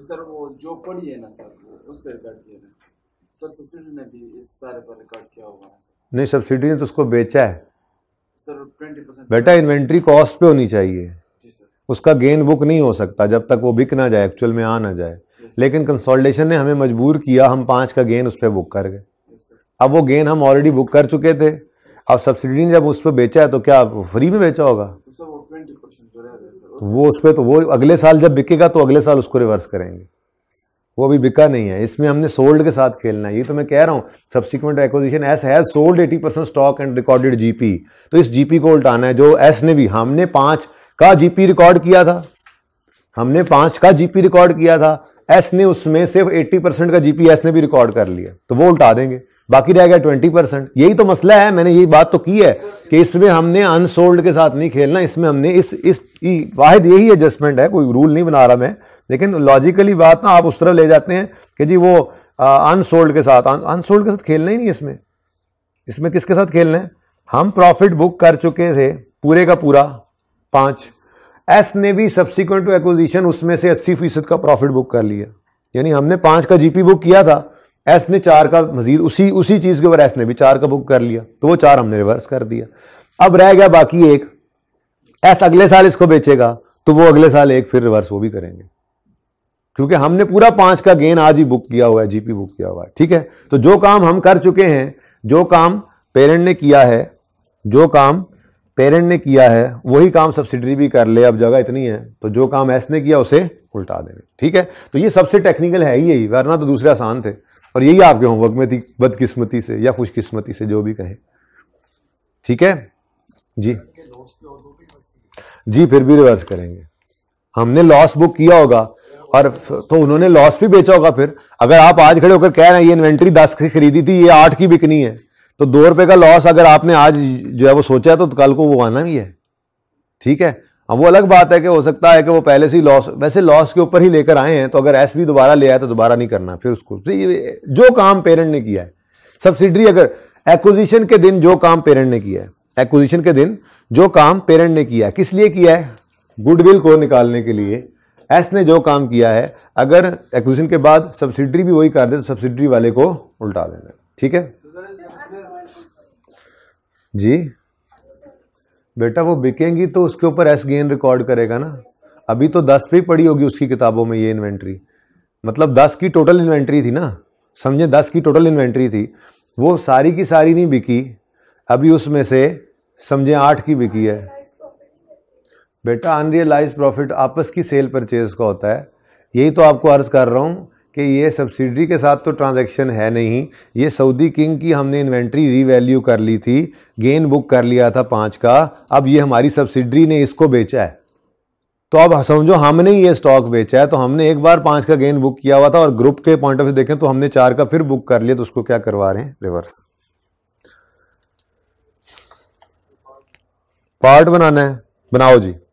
सर वो जो है ना सर उस पर रिकॉर्ड किया है सर ने भी इस सारे पर रिकॉर्ड किया सर नहीं सब्सिडी ने तो उसको बेचा है सर बेटा इन्वेंट्री कॉस्ट पे होनी चाहिए उसका गेन बुक नहीं हो सकता जब तक वो बिक ना जाए एक्चुअल में आ ना जाए लेकिन कंसोल्टेशन ने हमें मजबूर किया हम पांच का गेन उस पर बुक कर गए अब वो गेन हम ऑलरेडी बुक कर चुके थे अब सब्सिडी ने जब उस पर बेचा है तो क्या फ्री में बेचा होगा तो वो उस पर तो वो अगले साल जब बिकेगा तो अगले साल उसको रिवर्स करेंगे वो अभी बिका नहीं है इसमें हमने सोल्ड के साथ खेलना है ये तो मैं कह रहा हूँ subsequent acquisition S has sold eighty percent stock and recorded GP तो इस जीपी को उल्टाना है जो एस ने भी हमने पांच का जीपी रिकॉर्ड किया था हमने पांच का जीपी रिकॉर्ड किया था एस ने उसमें सिर्फ एट्टी परसेंट का जीपी एस ने भी रिकॉर्ड कर लिया तो वो उल्टा देंगे बाकी रहेगा ट्वेंटी परसेंट यही तो मसला है मैंने यही बात तो की है कि इसमें हमने अनसोल्ड के साथ नहीं खेलना इसमें हमने इस इस वाहिद यही एडजस्टमेंट है कोई रूल नहीं बना रहा मैं लेकिन लॉजिकली बात ना आप उस तरह ले जाते हैं कि जी वो अनसोल्ड के साथ अनसोल्ड के साथ खेलना ही नहीं इसमें इसमें किसके साथ खेलना है हम प्रॉफिट बुक कर चुके थे पूरे का पूरा पाँच एस ने भी सब्सिक्वेंट टू एक्विजिशन उसमें से अस्सी फीसद का प्रॉफिट बुक कर लिया यानी हमने पांच का जीपी बुक किया था एस ने चार का मजीद उसी उसी चीज़ के ऊपर एस ने भी चार का बुक कर लिया तो वो चार हमने रिवर्स कर दिया अब रह गया बाकी एक एस अगले साल इसको बेचेगा तो वो अगले साल एक फिर रिवर्स वो भी करेंगे क्योंकि हमने पूरा पांच का गेन आज ही बुक किया हुआ है जीपी बुक किया हुआ है ठीक है तो जो काम हम कर चुके हैं जो काम पेरेंट ने किया है जो काम पेरेंट ने किया है वही काम सब्सिडरी भी कर ले अब जगह इतनी है तो जो काम एस ने किया उसे उल्टा देने ठीक है तो ये सबसे टेक्निकल है ही यही वरना तो दूसरे आसान थे और यही आपके होमवर्क में थी बदकिस्मती से या खुशकिस्मती से जो भी कहे ठीक है जी जी फिर भी रिवर्स करेंगे हमने लॉस बुक किया होगा और तो उन्होंने लॉस भी बेचा होगा फिर अगर आप आज खड़े होकर कह रहे हैं ये इन्वेंट्री दस की खरीदी थी ये आठ की बिकनी है तो दो रुपए का लॉस अगर आपने आज जो है वो सोचा है तो, तो कल को वो आना ही है ठीक है अब वो अलग बात है कि हो सकता है कि वो पहले से ही लॉस वैसे लॉस के ऊपर ही लेकर आए हैं तो अगर एस बी दोबारा ले आए तो दोबारा नहीं करना फिर उसको तो जो काम पेरेंट ने किया है सब्सिडी अगर एक्विजिशन के दिन जो काम पेरेंट ने किया है एक्विजिशन के दिन जो काम पेरेंट ने किया है किस लिए किया है गुडविल को निकालने के लिए एस ने जो काम किया है अगर एक्विजिशन के बाद सब्सिडी भी वही कर दे तो सब्सिडी वाले को उल्टा देना ठीक है तो जी बेटा वो बिकेंगी तो उसके ऊपर एस गेन रिकॉर्ड करेगा ना अभी तो दस पे पड़ी होगी उसकी किताबों में ये इन्वेंट्री मतलब दस की टोटल इन्वेंट्री थी ना समझे दस की टोटल इन्वेंट्री थी वो सारी की सारी नहीं बिकी अभी उसमें से समझे आठ की बिकी है बेटा अनरियलाइज प्रॉफिट आपस की सेल परचेज का होता है यही तो आपको अर्ज कर रहा हूँ कि ये सब्सिडरी के साथ तो ट्रांजैक्शन है नहीं ये सऊदी किंग की हमने इन्वेंट्री रीवैल्यू कर ली थी गेन बुक कर लिया था पाँच का अब ये हमारी सब्सिडरी ने इसको बेचा है तो अब समझो हमने ये स्टॉक बेचा है तो हमने एक बार पाँच का गेन बुक किया हुआ था और ग्रुप के पॉइंट ऑफ व्यू देखें तो हमने चार का फिर बुक कर लिया तो उसको क्या करवा रहे हैं रिवर्स पार्ट बनाना है बनाओ जी